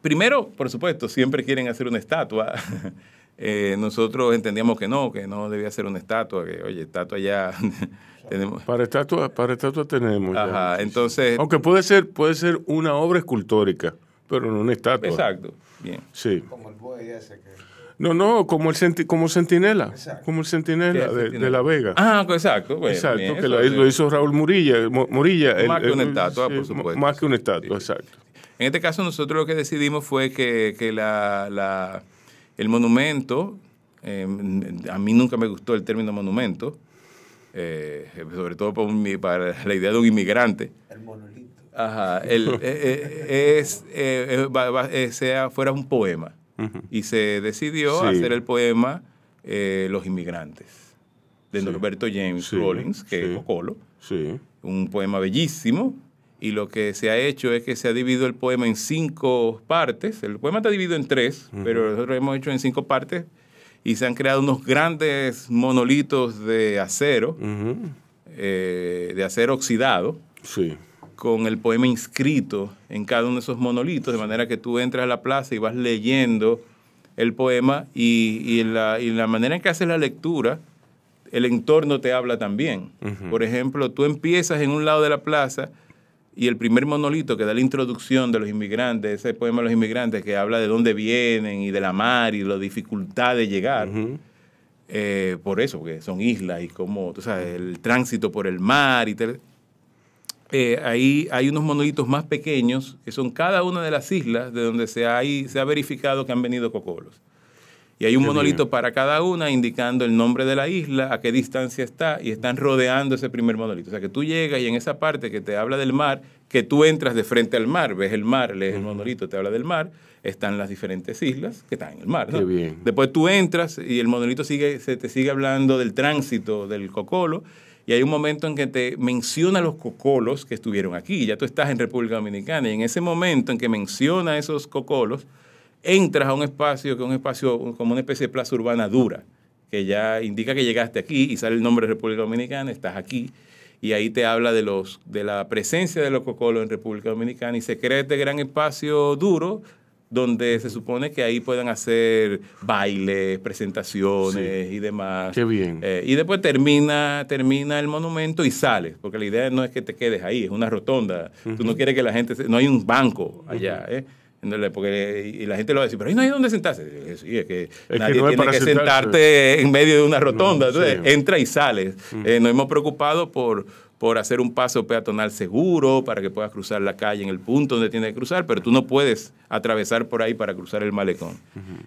primero, por supuesto, siempre quieren hacer una estatua. Eh, nosotros entendíamos que no, que no debía ser una estatua, que oye, estatua ya tenemos. Para estatua, para estatua tenemos. Ajá, entonces. Aunque puede ser, puede ser una obra escultórica, pero no una estatua. Exacto, bien. Sí. Como el buey ese que. No, no, como el como Sentinela, como el Sentinela de, La Vega. Ah, exacto. Bueno, exacto, que lo, hizo Raúl Murilla. Murilla más que una estatua, por supuesto. Más que una estatua, exacto. En este caso nosotros lo que decidimos fue que, la, el monumento, em, a mí nunca me gustó el término monumento, eh, sobre todo para, la idea de un inmigrante. El monolito. Ajá, el, eh, eh, es, sea, fuera un poema y se decidió hacer el poema eh, Los inmigrantes, de Norberto James Rollins que es Un poema bellísimo. Y lo que se ha hecho es que se ha dividido el poema en cinco partes. El poema está dividido en tres, pero nosotros lo hemos hecho en cinco partes. Y se han creado unos grandes monolitos de acero, eh, de acero oxidado. Sí con el poema inscrito en cada uno de esos monolitos, de manera que tú entras a la plaza y vas leyendo el poema y, y, la, manera en que haces la lectura, el entorno te habla también. Por ejemplo, tú empiezas en un lado de la plaza y el primer monolito que da la introducción de los inmigrantes, ese poema de los inmigrantes que habla de dónde vienen y de la mar y la dificultad de llegar. Eh, por eso, porque son islas y como, tú sabes, el tránsito por el mar y tal eh, ahí hay unos monolitos más pequeños, que son cada una de las islas de donde se, ha verificado que han venido cocolos. Y hay un monolito para cada una indicando el nombre de la isla, a qué distancia está, y están rodeando ese primer monolito. O sea, que tú llegas y en esa parte que te habla del mar, que tú entras de frente al mar, ves el mar, lees el monolito, te habla del mar, están las diferentes islas que están en el mar. bien. Después tú entras y el monolito sigue, se te sigue hablando del tránsito del cocolo, y hay un momento en que te menciona los cocolos que estuvieron aquí, ya tú estás en República Dominicana, y en ese momento en que menciona esos cocolos, entras a un espacio que es un espacio como una especie de plaza urbana dura, que ya indica que llegaste aquí y sale el nombre de República Dominicana, estás aquí, y ahí te habla de, los, de la presencia de los cocolos en República Dominicana y se crea este gran espacio duro donde se supone que ahí puedan hacer bailes, presentaciones y demás. Qué bien. Eh, y después termina, termina el monumento y sales, porque la idea no es que te quedes ahí, es una rotonda. Tú no quieres que la gente, no hay un banco allá, ¿eh? Porque y la gente lo va a decir, pero ahí no hay dónde sentarse. Sí, es que nadie tiene que sentarte en medio de una rotonda. entra y sales. Eh, nos hemos preocupado por, por hacer un paso peatonal seguro para que puedas cruzar la calle en el punto donde tienes que cruzar, pero tú no puedes atravesar por ahí para cruzar el malecón.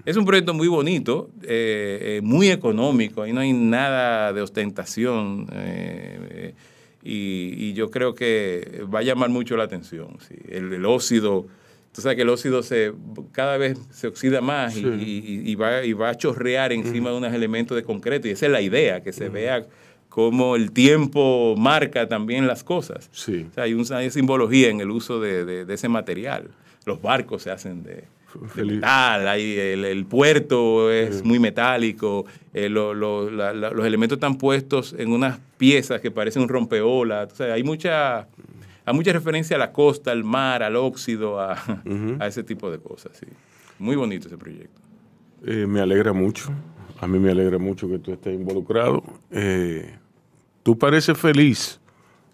Es un proyecto muy bonito, eh, eh, muy económico, ahí no hay nada de ostentación eh, y, yo creo que va a llamar mucho la atención. El, óxido, tú sabes que el óxido se, cada vez se oxida más y, va, a chorrear encima de unos elementos de concreto y esa es la idea, que se vea como el tiempo marca también las cosas. Sí. hay una simbología en el uso de, de, ese material. Los barcos se hacen de, metal, el, puerto es muy metálico, eh, los elementos están puestos en unas piezas que parecen un rompeolas. hay mucha... Hay mucha referencia a la costa, al mar, al óxido, a, a ese tipo de cosas. Sí. Muy bonito ese proyecto. Eh, me alegra mucho. A mí me alegra mucho que tú estés involucrado. Eh, tú pareces feliz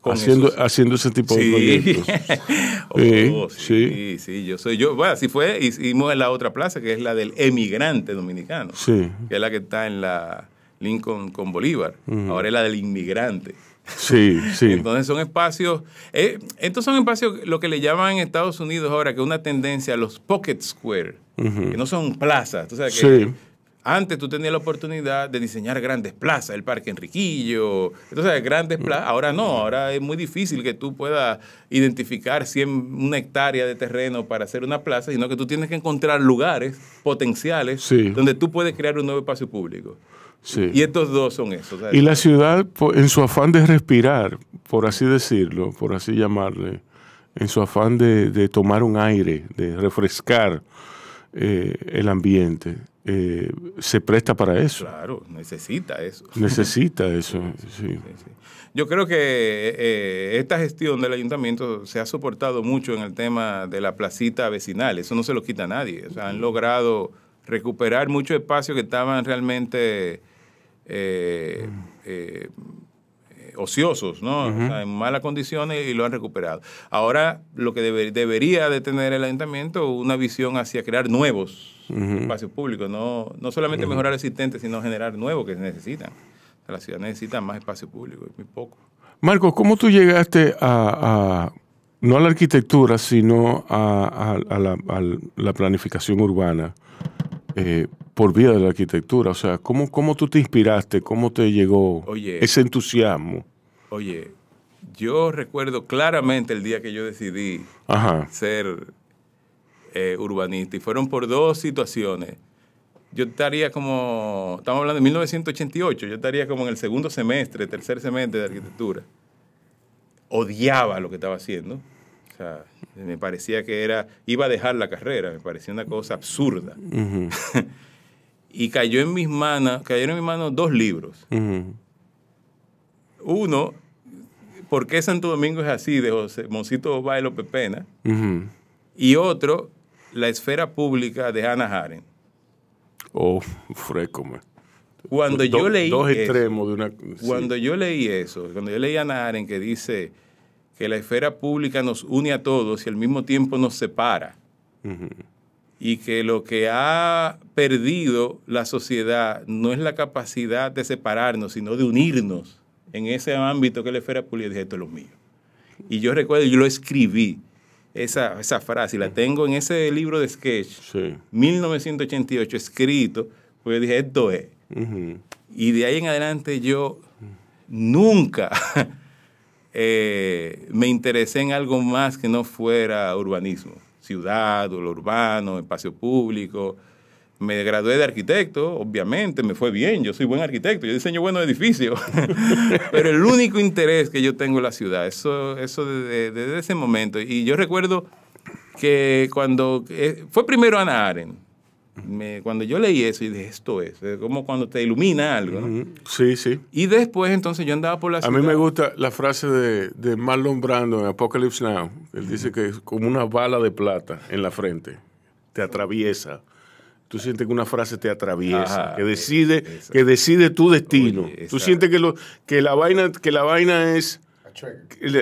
haciendo, haciendo ese tipo de proyectos. Oh, sí, sí. sí, yo soy yo. Bueno, así fue. Hicimos en la otra plaza, que es la del emigrante dominicano, sí. que es la que está en la Lincoln con Bolívar. Ahora es la del inmigrante. Sí, sí. entonces son espacios, eh, estos son espacios, lo que le llaman en Estados Unidos ahora, que es una tendencia a los pocket square, que no son plazas, sí. Antes tú tenías la oportunidad de diseñar grandes plazas, el Parque Enriquillo, entonces grandes plazas. Mm. Ahora no, ahora es muy difícil que tú puedas identificar 100, una hectárea de terreno para hacer una plaza, sino que tú tienes que encontrar lugares potenciales donde tú puedes crear un nuevo espacio público. Y estos dos son esos. Y la ciudad, en su afán de respirar, por así decirlo, por así llamarle, en su afán de, tomar un aire, de refrescar eh, el ambiente, eh, se presta para eso. Claro, necesita eso. Necesita eso, sí. Yo creo que eh, eh, esta gestión del ayuntamiento se ha soportado mucho en el tema de la placita vecinal, eso no se lo quita a nadie. han logrado recuperar mucho espacio que estaban realmente ociosos, ¿no? en malas condiciones y lo han recuperado. Ahora lo que debería de tener el ayuntamiento una visión hacia crear nuevos espacio público, No, solamente mejorar mejorar existentes, sino generar nuevos que se necesitan. la ciudad necesita más espacio público, es muy poco. Marcos, ¿cómo tú llegaste a, no a la arquitectura, sino a, la, planificación urbana eh, por vía de la arquitectura? O sea, ¿cómo, ¿cómo tú te inspiraste? ¿Cómo te llegó ese entusiasmo? Oye, yo recuerdo claramente el día que yo decidí ser eh, urbanista. Y fueron por dos situaciones. Yo estaría como, estamos hablando de 1988, yo estaría como en el segundo semestre, tercer semestre de arquitectura. Odiaba lo que estaba haciendo. O sea, me parecía que era, iba a dejar la carrera, me parecía una cosa absurda. y cayó en mis manos, cayeron en mis manos dos libros. Uno, ¿Por qué Santo Domingo es así? de José Moncito Bailo Pepena. Y otro, la esfera pública de Hannah Arendt. Oh, fresco, man. Cuando yo leí dos extremos de una, cuando yo leí eso, cuando yo leí a Hannah Arendt que dice que la esfera pública nos une a todos y al mismo tiempo nos separa. Y que lo que ha perdido la sociedad no es la capacidad de separarnos, sino de unirnos en ese ámbito que es la esfera pública. Dije, esto es lo mío. Y yo recuerdo, yo lo escribí esa, esa frase la tengo en ese libro de sketch, 1988, escrito, yo dije, esto es. Y de ahí en adelante yo nunca eh, me interesé en algo más que no fuera urbanismo, ciudad, lo urbano, espacio público, me gradué de arquitecto, obviamente, me fue bien, yo soy buen arquitecto, yo diseño buenos edificios, pero el único interés que yo tengo es la ciudad, eso, eso desde, ese momento. Y yo recuerdo que cuando, eh, fue primero Ana Aren, me, cuando yo leí eso y dije, esto es, como cuando te ilumina algo. Sí, sí. Y después entonces yo andaba por la ciudad. A mí me gusta la frase de, de Marlon Brando en Apocalypse Now, él dice que es como una bala de plata en la frente, te atraviesa Tú sientes que una frase te atraviesa, que decide, que decide tu destino. tú sientes que lo, que la vaina, que la vaina es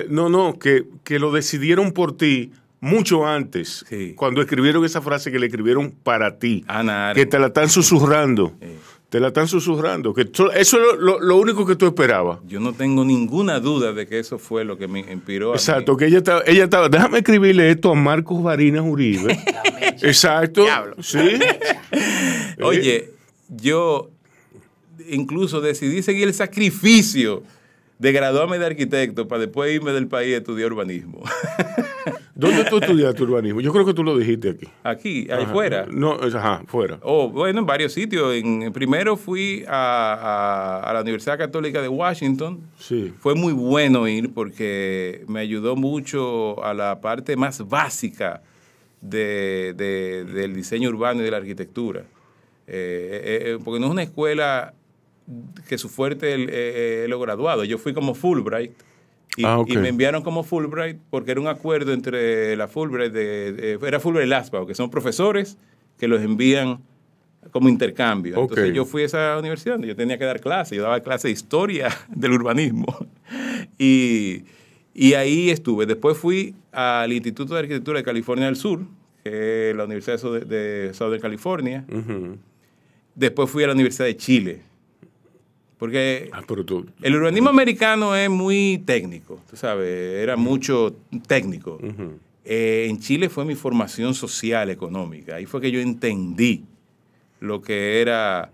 no, no, que, que lo decidieron por ti mucho antes, cuando escribieron esa frase que le escribieron para ti, que te la están susurrando. Te la están susurrando. Que eso es lo, único que tú esperabas. Yo no tengo ninguna duda de que eso fue lo que me inspiró. Exacto, que ella estaba, ella estaba, déjame escribirle esto a Marcos Varinas Uribe. Exacto. Sí. Oye, yo incluso decidí seguir el sacrificio de graduarme de arquitecto para después irme del país a estudiar urbanismo. ¿Dónde tú estudiaste urbanismo? Yo creo que tú lo dijiste aquí. Aquí, ahí fuera. No, ajá, fuera. Oh, bueno, en varios sitios. En, primero fui a, la Universidad Católica de Washington. Sí. Fue muy bueno ir porque me ayudó mucho a la parte más básica del diseño urbano y de la arquitectura. Eh, eh, eh, porque no es una escuela que su fuerte es eh, eh, lo graduado. Yo fui como Fulbright. Ah, y, me enviaron como Fulbright porque era un acuerdo entre la Fulbright, de, era Fulbright LASPA que son profesores que los envían como intercambio. Entonces yo fui a esa universidad yo tenía que dar clase, yo daba clase de historia del urbanismo. Y, y ahí estuve. Después fui al Instituto de Arquitectura de California del Sur, que es la Universidad de, Southern California. Después fui a la Universidad de Chile porque ah, el urbanismo americano es muy técnico, tú sabes, era mucho técnico. Eh, en Chile fue mi formación social, económica. Ahí fue que yo entendí lo que era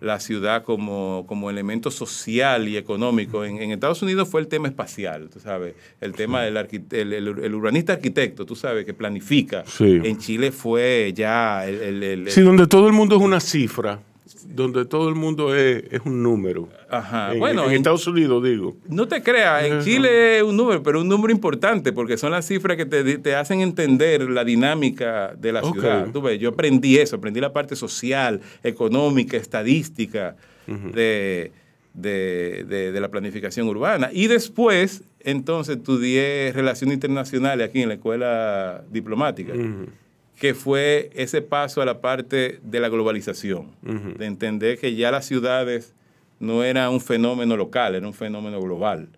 la ciudad como, como elemento social y económico. En, Estados Unidos fue el tema espacial, tú sabes, el tema del el, urbanista arquitecto, tú sabes, que planifica. En Chile fue ya el, Sí, donde todo el mundo es una cifra donde todo el mundo es, un número. Ajá. En, bueno, en, Estados Unidos digo. No te creas, en Chile es un número, pero un número importante porque son las cifras que te, hacen entender la dinámica de la ciudad. ¿Tú ves? Yo aprendí eso, aprendí la parte social, económica, estadística de, la planificación urbana. Y después, entonces, estudié relaciones internacionales aquí en la escuela diplomática que fue ese paso a la parte de la globalización, de entender que ya las ciudades no eran un fenómeno local, era un fenómeno global.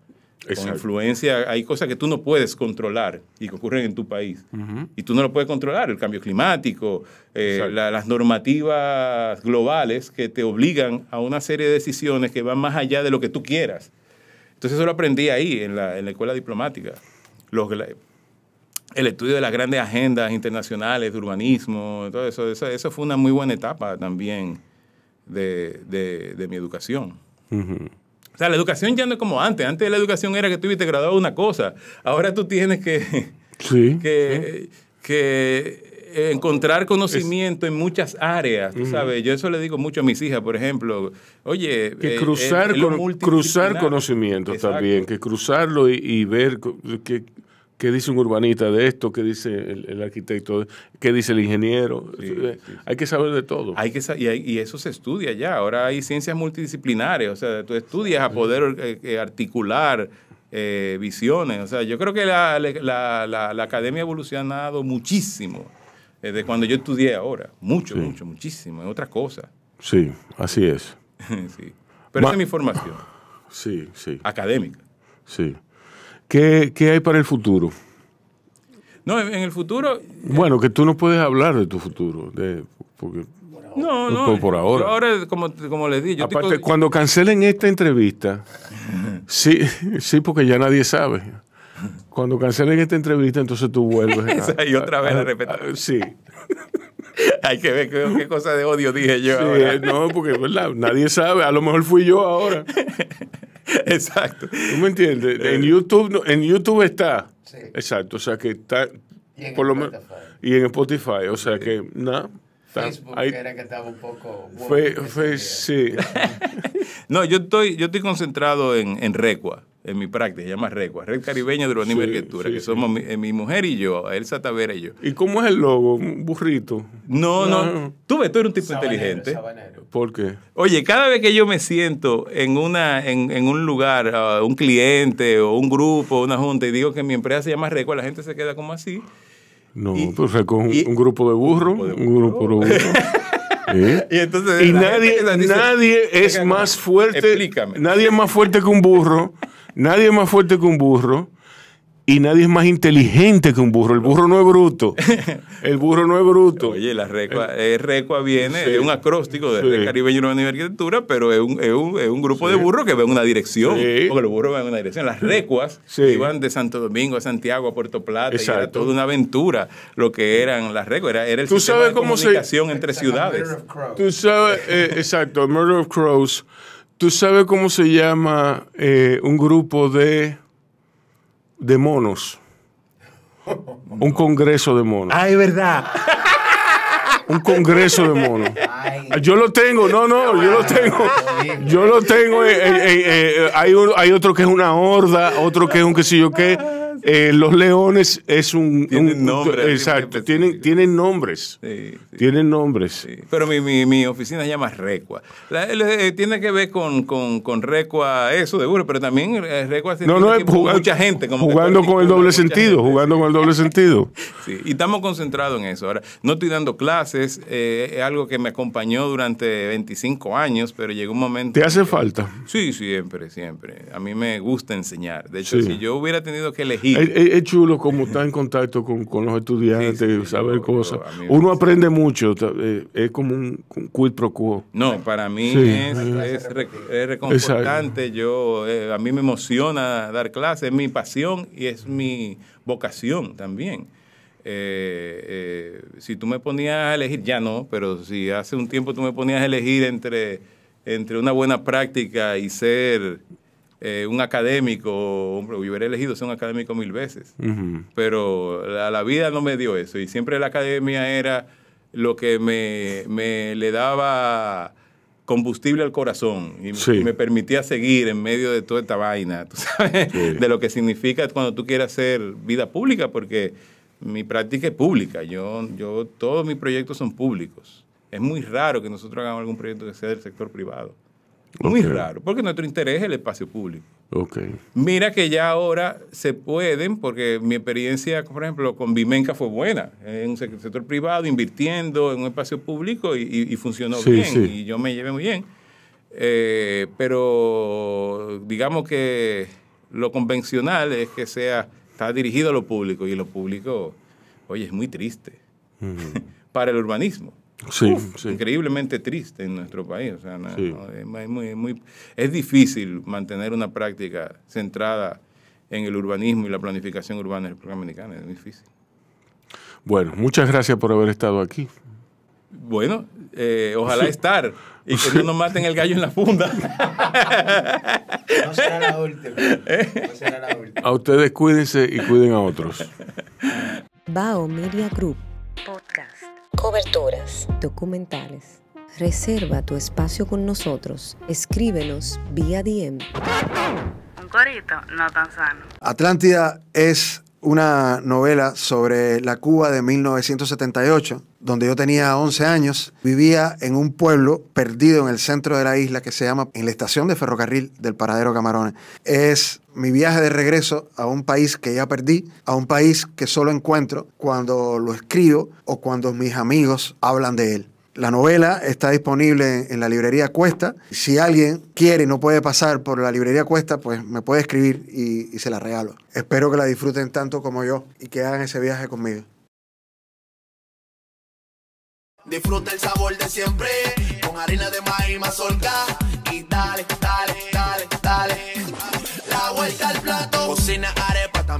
Con influencia, hay cosas que tú no puedes controlar y que ocurren en tu país. Y tú no lo puedes controlar, el cambio climático, eh, las normativas globales que te obligan a una serie de decisiones que van más allá de lo que tú quieras. Entonces eso lo aprendí ahí, en la, en la escuela diplomática. Los, el estudio de las grandes agendas internacionales de urbanismo, todo eso, eso, fue una muy buena etapa también de, mi educación. O sea, la educación ya no es como antes. Antes la educación era que tú te graduado una cosa. Ahora tú tienes que, encontrar conocimiento en muchas áreas. Tú sabes, yo eso le digo mucho a mis hijas, por ejemplo. Oye, que eh, cruzar, eh, cruzar conocimiento también, que cruzarlo y, y ver que qué dice un urbanista de esto, qué dice el, arquitecto, qué dice el ingeniero. Eh, hay que saber de todo. Hay que y, eso se estudia ya. Ahora hay ciencias multidisciplinares. O sea, tú estudias a poder eh, eh, articular visiones. O sea, yo creo que la, academia ha evolucionado muchísimo desde cuando yo estudié ahora. Mucho, mucho, muchísimo. En otras cosas. Sí, así es. Pero esa es mi formación. Sí, sí. Académica. Sí. ¿Qué, ¿Qué, hay para el futuro? No, en el futuro... Eh, bueno, que tú no puedes hablar de tu futuro, de, porque... No, no, Por ahora. ahora, como, como les dije, Aparte, cuando cancelen esta entrevista, sí, sí, porque ya nadie sabe. Cuando cancelen esta entrevista, entonces tú vuelves. a, y otra vez a, ah, Sí. Hay que ver qué, cosa de odio dije yo. No, porque verdad, nadie sabe. A lo mejor fui yo ahora. Exacto. ¿Tú me entiendes? Eh. En YouTube, en YouTube está. Exacto, o sea que está. Y en, por y en Spotify, o sea que nada. Facebook ahí, era que estaba un poco... Fue, sí. no, yo estoy, yo estoy concentrado en, en Recua en mi práctica, se llama RECUA, Red Caribeña de Urbanismo sí, que somos eh, mi, mujer y yo, Elsa Tavera y yo. ¿Y cómo es el logo? ¿Un burrito? No, no, ah. tú eres un tipo inteligente. ¿Por qué? Oye, cada vez que yo me siento en, una, en, un lugar, ah, un cliente o un grupo, una junta, y digo que mi empresa se llama RECUA, la gente se queda como así. No, y, pues con un, grupo de burros, un grupo de ¿Eh? Y, entonces, nadie, es más fuerte. Explícame. Nadie es más fuerte que un burro. Nadie es más fuerte que un burro y nadie es más inteligente que un burro. El burro no es bruto. El burro no es bruto. Oye, la recua, el, eh, recua viene es un acróstico del sí. Caribeño de Arquitectura, pero es un, es un, grupo de burros que ve una dirección. Porque los burros van en una dirección. Las recuas iban de Santo Domingo a Santiago, a Puerto Plata, era toda una aventura lo que eran las recuas. Era, el ¿Tú de comunicación entre ciudades. Tú sabes, eh, exacto, Murder of Crows. ¿Tú sabes cómo se llama eh, un grupo de, de monos? Ah, un congreso de monos. Ay, es verdad. Un congreso de monos. Yo lo tengo, no, no, yo lo tengo. Yo lo tengo. hay, hay otro que es una horda, otro que es un qué sé yo qué. Eh, los leones es un... nombre. exacto, tienen, tienen nombres. tienen nombres. Pero mi, oficina se llama Recua. Eh, tiene que ver con, Recua eso, de seguro, pero también eh, Recua... No, no, es mucha gente. Como jugando con el doble sentido, jugando con el doble sentido. y estamos concentrados en eso. Ahora, no estoy dando clases, es algo que me acompañó durante 25 años, pero llegó un momento... ¿Te hace falta? Sí, siempre, siempre. A mí me gusta enseñar. De hecho, si yo hubiera tenido que elegir es, chulo como estar en contacto con, los estudiantes, saber cosas. Uno aprende mucho, eh, es como un, quid pro quo. No, para mí es, reconfortante. Yo, eh, a mí me emociona dar clases, es mi pasión y es mi vocación también. Eh, si tú me ponías a elegir, ya no, pero si hace un tiempo tú me ponías a elegir entre, entre una buena práctica y ser eh, un académico, yo hubiera elegido ser un académico mil veces, pero la, la, vida no me dio eso y siempre la academia era lo que me, le daba combustible al corazón y me permitía seguir en medio de toda esta vaina, sabes? de lo que significa cuando tú quieres hacer vida pública, porque mi práctica es pública, yo, yo, todos mis proyectos son públicos. Es muy raro que nosotros hagamos algún proyecto que sea del sector privado. Muy raro, porque nuestro interés es el espacio público. Mira que ya ahora se pueden, porque mi experiencia, por ejemplo, con Vimenca fue buena, en un sector privado, invirtiendo en un espacio público y, funcionó bien, y yo me llevé muy bien. Eh, pero digamos que lo convencional es que sea, está dirigido a lo público, y lo público, oye, es muy triste para el urbanismo sí, increíblemente triste en nuestro país. O sea, es, muy, muy, es difícil mantener una práctica centrada en el urbanismo y la planificación urbana en el programa americano Es difícil. Bueno, muchas gracias por haber estado aquí. Bueno, eh, ojalá estar y que no nos maten el gallo en la funda. No será la última. A ustedes cuídense y cuiden a otros. Bao Media Group Podcast coberturas, documentales. Reserva tu espacio con nosotros. Escríbenos vía DM. Un corito no tan sano. Atlántida es una novela sobre la Cuba de 1978, donde yo tenía 11 años, vivía en un pueblo perdido en el centro de la isla que se llama en la estación de ferrocarril del Paradero Camarones. Es mi viaje de regreso a un país que ya perdí, a un país que solo encuentro cuando lo escribo o cuando mis amigos hablan de él. La novela está disponible en la librería Cuesta. Si alguien quiere y no puede pasar por la librería Cuesta, pues me puede escribir y, se la regalo. Espero que la disfruten tanto como yo y que hagan ese viaje conmigo. Disfruta el sabor de siempre con de maíz mazorca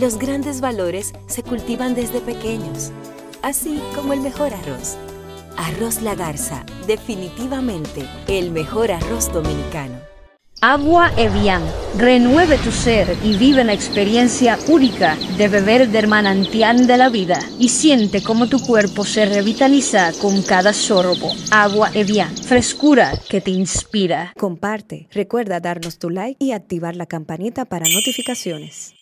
Los grandes valores se cultivan desde pequeños, así como el mejor arroz. Arroz La Garza, definitivamente el mejor arroz dominicano. Agua Evian, renueve tu ser y vive la experiencia única de beber del manantial de la vida y siente cómo tu cuerpo se revitaliza con cada sorbo. Agua Evian, frescura que te inspira. Comparte, recuerda darnos tu like y activar la campanita para notificaciones.